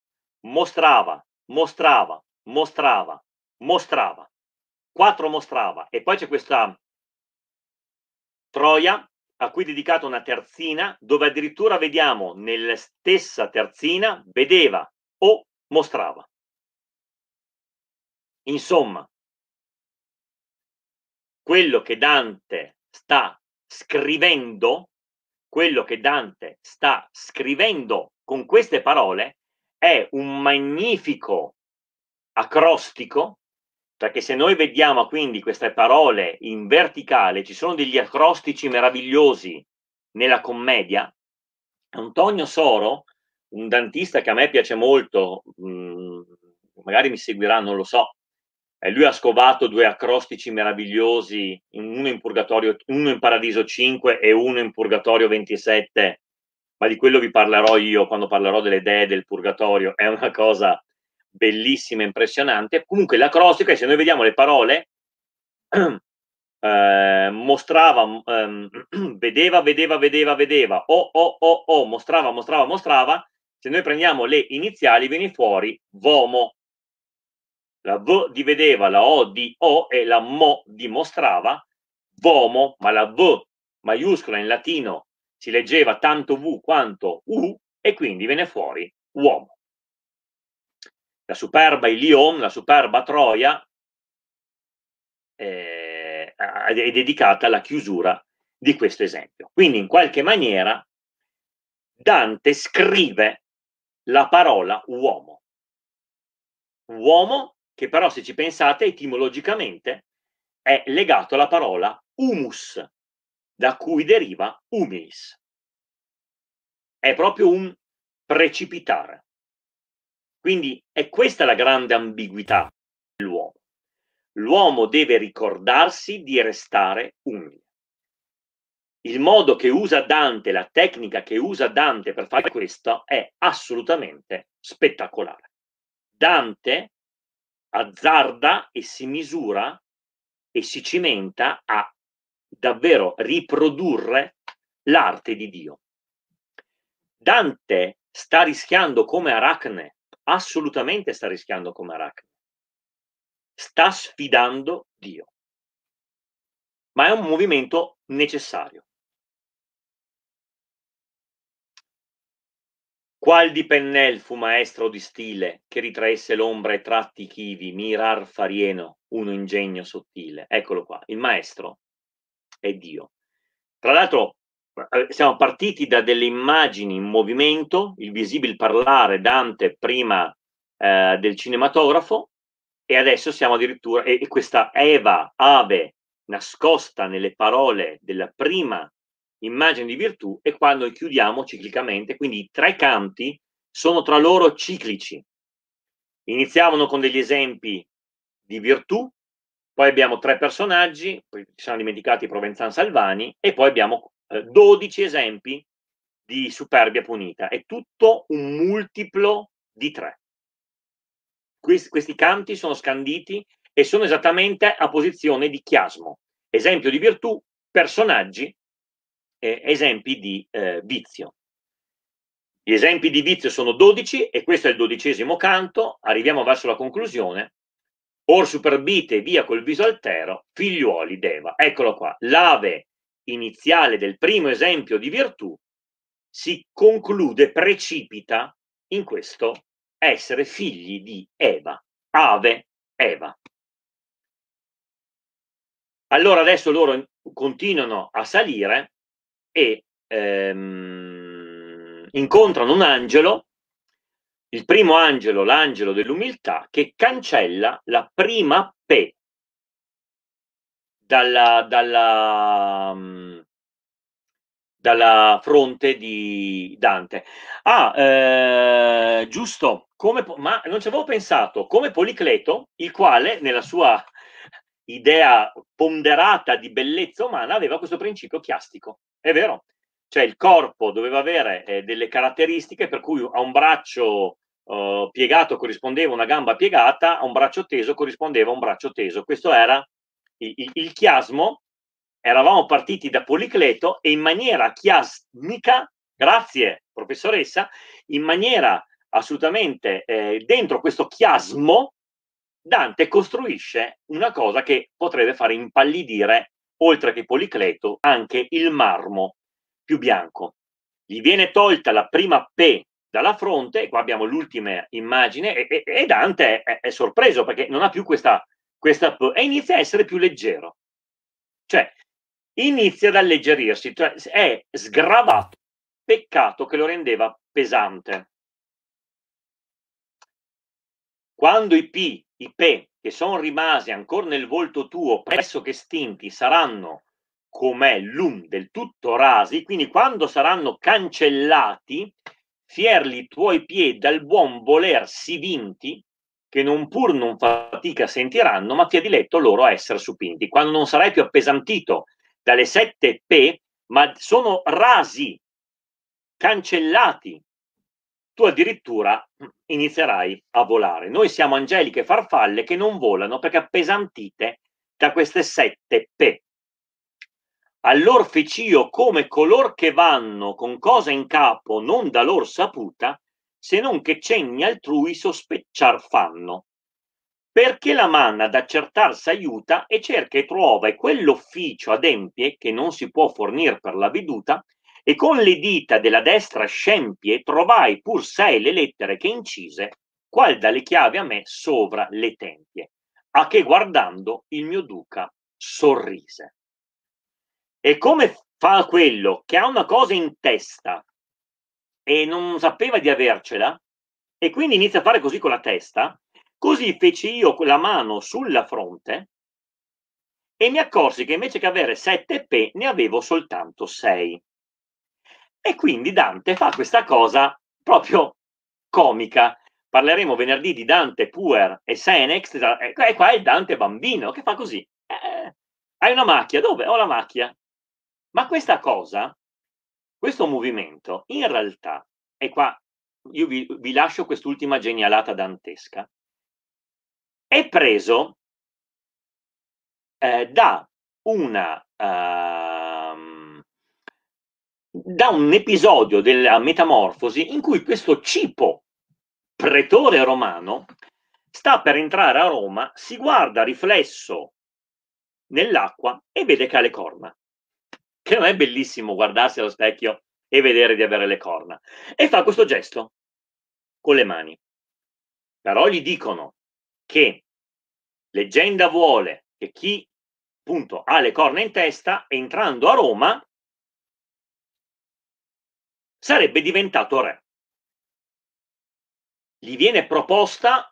Mostrava, mostrava, mostrava, mostrava. Quattro mostrava. E poi c'è questa Troia a cui è dedicata una terzina dove addirittura vediamo nella stessa terzina vedeva o mostrava. Insomma, quello che Dante sta scrivendo, quello che Dante sta scrivendo con queste parole è un magnifico acrostico, perché se noi vediamo quindi queste parole in verticale, ci sono degli acrostici meravigliosi nella commedia, Antonio Soro un dentista che a me piace molto, mh, mm, magari mi seguirà, non lo so. Eh, lui ha scovato due acrostici meravigliosi, uno in, purgatorio, uno in Paradiso 5 e uno in Purgatorio 27, ma di quello vi parlerò io quando parlerò delle dee del Purgatorio, è una cosa bellissima, impressionante. Comunque l'acrostico è, se noi vediamo le parole, eh, mostrava, eh, vedeva, vedeva, vedeva, vedeva, o, oh, o, oh, o, oh, o, mostrava, mostrava, mostrava, se noi prendiamo le iniziali viene fuori VOMO. La V di vedeva, la O di O e la MO dimostrava mostrava, VOMO, ma la V maiuscola in latino si leggeva tanto V quanto U e quindi viene fuori uomo. La superba Ilion, la superba Troia, eh, è dedicata alla chiusura di questo esempio. Quindi in qualche maniera Dante scrive la parola uomo. Uomo che però se ci pensate etimologicamente è legato alla parola humus, da cui deriva humilis. È proprio un precipitare. Quindi è questa la grande ambiguità dell'uomo. L'uomo deve ricordarsi di restare umile il modo che usa Dante, la tecnica che usa Dante per fare questo è assolutamente spettacolare. Dante azzarda e si misura e si cimenta a davvero riprodurre l'arte di Dio. Dante sta rischiando come Aracne, assolutamente sta rischiando come Aracne. Sta sfidando Dio. Ma è un movimento necessario. Qual di Pennel fu maestro di stile, che ritraesse l'ombra e tratti chivi, mirar farieno, uno ingegno sottile. Eccolo qua, il maestro è Dio. Tra l'altro eh, eh, siamo partiti da delle immagini in movimento, il visibile parlare Dante prima eh, del cinematografo, e adesso siamo addirittura, e, e questa Eva, Ave, nascosta nelle parole della prima immagine di virtù e quando chiudiamo ciclicamente, quindi i tre canti sono tra loro ciclici. Iniziavano con degli esempi di virtù, poi abbiamo tre personaggi, poi ci siamo dimenticati Provenzan Salvani e poi abbiamo eh, 12 esempi di superbia punita. È tutto un multiplo di tre. Questi, questi canti sono scanditi e sono esattamente a posizione di chiasmo. Esempio di virtù, personaggi eh, esempi di eh, vizio. Gli esempi di vizio sono 12 e questo è il dodicesimo canto, arriviamo verso la conclusione. Or superbite via col viso altero, figliuoli d'Eva. Eccolo qua, l'ave iniziale del primo esempio di virtù si conclude, precipita in questo essere figli di Eva, ave Eva. Allora adesso loro continuano a salire e ehm, incontrano un angelo, il primo angelo, l'angelo dell'umiltà, che cancella la prima P dalla, dalla, mm, dalla fronte di Dante. Ah, eh, giusto, come, ma non ci avevo pensato, come Policleto, il quale nella sua idea ponderata di bellezza umana aveva questo principio chiastico. È vero. Cioè il corpo doveva avere eh, delle caratteristiche per cui a un braccio eh, piegato corrispondeva una gamba piegata, a un braccio teso corrispondeva un braccio teso. Questo era il, il, il chiasmo. Eravamo partiti da Policleto e in maniera chiasmica, grazie professoressa, in maniera assolutamente eh, dentro questo chiasmo Dante costruisce una cosa che potrebbe far impallidire oltre che Policleto, anche il marmo più bianco. Gli viene tolta la prima P dalla fronte, e qua abbiamo l'ultima immagine, e, e Dante è, è, sorpreso perché non ha più questa, questa P e inizia a essere più leggero. Cioè, inizia ad alleggerirsi, cioè è sgravato, peccato che lo rendeva pesante. Quando i P, i P che sono rimase ancora nel volto tuo pressoché stinti saranno com'è l'um del tutto rasi, quindi quando saranno cancellati, fierli tuoi piedi dal buon voler si vinti, che non pur non fatica sentiranno, ma ti è diletto loro a essere supinti. Quando non sarai più appesantito dalle sette pe, ma sono rasi, cancellati tu addirittura inizierai a volare. Noi siamo angeliche farfalle che non volano perché appesantite da queste sette P. All'orficio come color che vanno con cosa in capo non da lor saputa, se non che cenni altrui sospecciar fanno. Perché la manna ad accertar s'aiuta e cerca e trova e quell'officio adempie che non si può fornir per la veduta, e con le dita della destra scempie trovai pur sei le lettere che incise, qual dalle chiavi a me sovra le tempie, a che guardando il mio duca sorrise. E come fa quello che ha una cosa in testa e non sapeva di avercela, e quindi inizia a fare così con la testa, così feci io con la mano sulla fronte e mi accorsi che invece che avere sette pe ne avevo soltanto sei. E quindi Dante fa questa cosa proprio comica. Parleremo venerdì di Dante, Puer e Senex, e qua è Dante bambino che fa così. Eh, hai una macchia, dove? Ho la macchia. Ma questa cosa, questo movimento, in realtà, e qua io vi, vi lascio quest'ultima genialata dantesca, è preso eh, da una... Uh, da un episodio della Metamorfosi in cui questo Cipo, pretore romano, sta per entrare a Roma, si guarda riflesso nell'acqua e vede che ha le corna. Che non è bellissimo guardarsi allo specchio e vedere di avere le corna. E fa questo gesto con le mani. Però gli dicono che leggenda vuole che chi appunto ha le corna in testa, entrando a Roma, sarebbe diventato re. Gli viene proposta,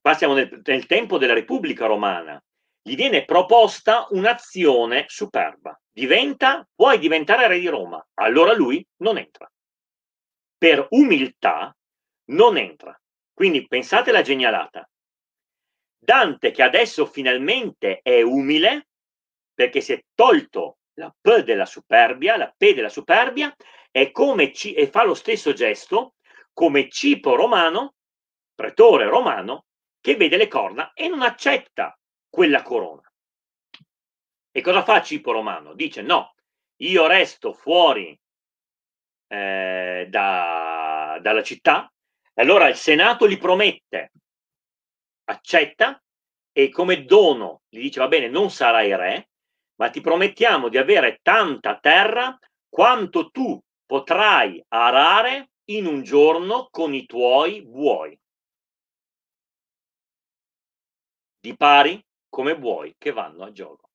qua siamo nel, nel tempo della Repubblica Romana, gli viene proposta un'azione superba. Diventa, puoi diventare re di Roma. Allora lui non entra. Per umiltà non entra. Quindi pensate alla genialata. Dante che adesso finalmente è umile perché si è tolto la P della superbia, la P della superbia, come ci, e fa lo stesso gesto come Cipo romano, pretore romano, che vede le corna e non accetta quella corona. E cosa fa Cipo romano? Dice no, io resto fuori eh, da, dalla città, allora il Senato gli promette, accetta e come dono gli dice va bene, non sarai re, ma ti promettiamo di avere tanta terra quanto tu potrai arare in un giorno con i tuoi buoi. Di pari come buoi che vanno a gioco.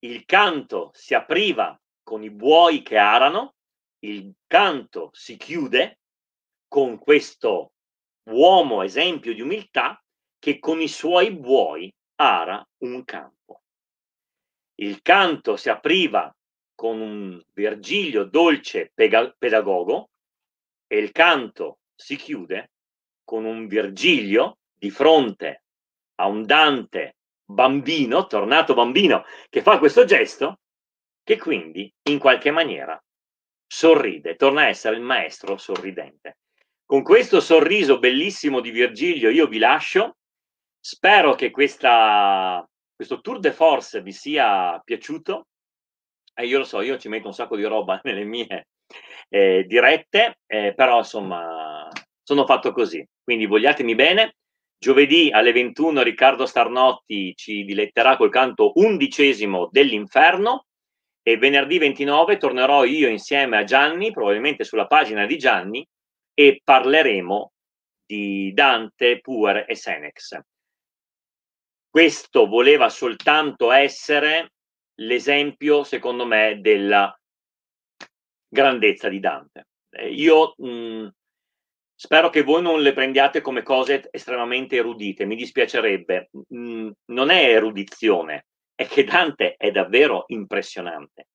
Il canto si apriva con i buoi che arano, il canto si chiude con questo uomo esempio di umiltà che con i suoi buoi ara un campo. Il canto si apriva con un Virgilio dolce pedagogo e il canto si chiude con un Virgilio di fronte a un Dante bambino, tornato bambino, che fa questo gesto, che quindi in qualche maniera sorride, torna a essere il maestro sorridente. Con questo sorriso bellissimo di Virgilio io vi lascio, spero che questa, questo tour de force vi sia piaciuto, eh, io lo so, io ci metto un sacco di roba nelle mie eh, dirette, eh, però insomma sono fatto così. Quindi vogliatemi bene. Giovedì alle 21 Riccardo Starnotti ci diletterà col canto undicesimo dell'inferno e venerdì 29 tornerò io insieme a Gianni, probabilmente sulla pagina di Gianni, e parleremo di Dante, Puer e Senex. Questo voleva soltanto essere l'esempio, secondo me, della grandezza di Dante. Eh, io mh, mm, spero che voi non le prendiate come cose estremamente erudite, mi dispiacerebbe. Mh, mm, non è erudizione, è che Dante è davvero impressionante.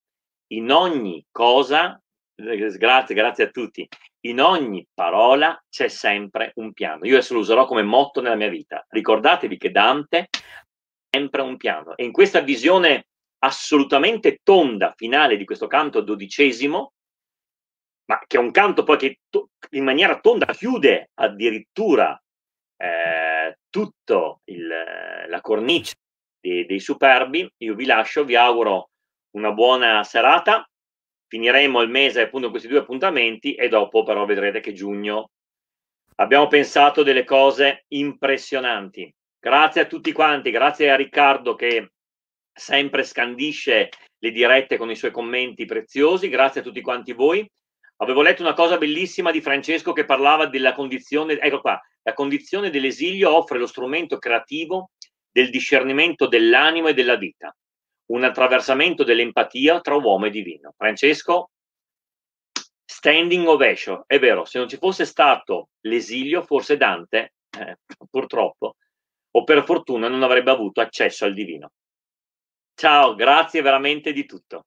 In ogni cosa, eh, grazie, grazie a tutti, in ogni parola c'è sempre un piano. Io adesso lo userò come motto nella mia vita. Ricordatevi che Dante ha sempre un piano. E in questa visione assolutamente tonda finale di questo canto dodicesimo, ma che è un canto poi che to- in maniera tonda chiude addirittura eh, tutta la cornice dei, dei superbi. Io vi lascio, vi auguro una buona serata. Finiremo il mese appunto questi due appuntamenti e dopo però vedrete che giugno abbiamo pensato delle cose impressionanti. Grazie a tutti quanti, grazie a Riccardo che sempre scandisce le dirette con i suoi commenti preziosi. Grazie a tutti quanti voi. Avevo letto una cosa bellissima di Francesco che parlava della condizione, ecco qua, la condizione dell'esilio offre lo strumento creativo del discernimento dell'animo e della vita, un attraversamento dell'empatia tra uomo e divino. Francesco, standing ovation, è vero, se non ci fosse stato l'esilio, forse Dante, eh, purtroppo, o per fortuna, non avrebbe avuto accesso al divino. Ciao, grazie veramente di tutto.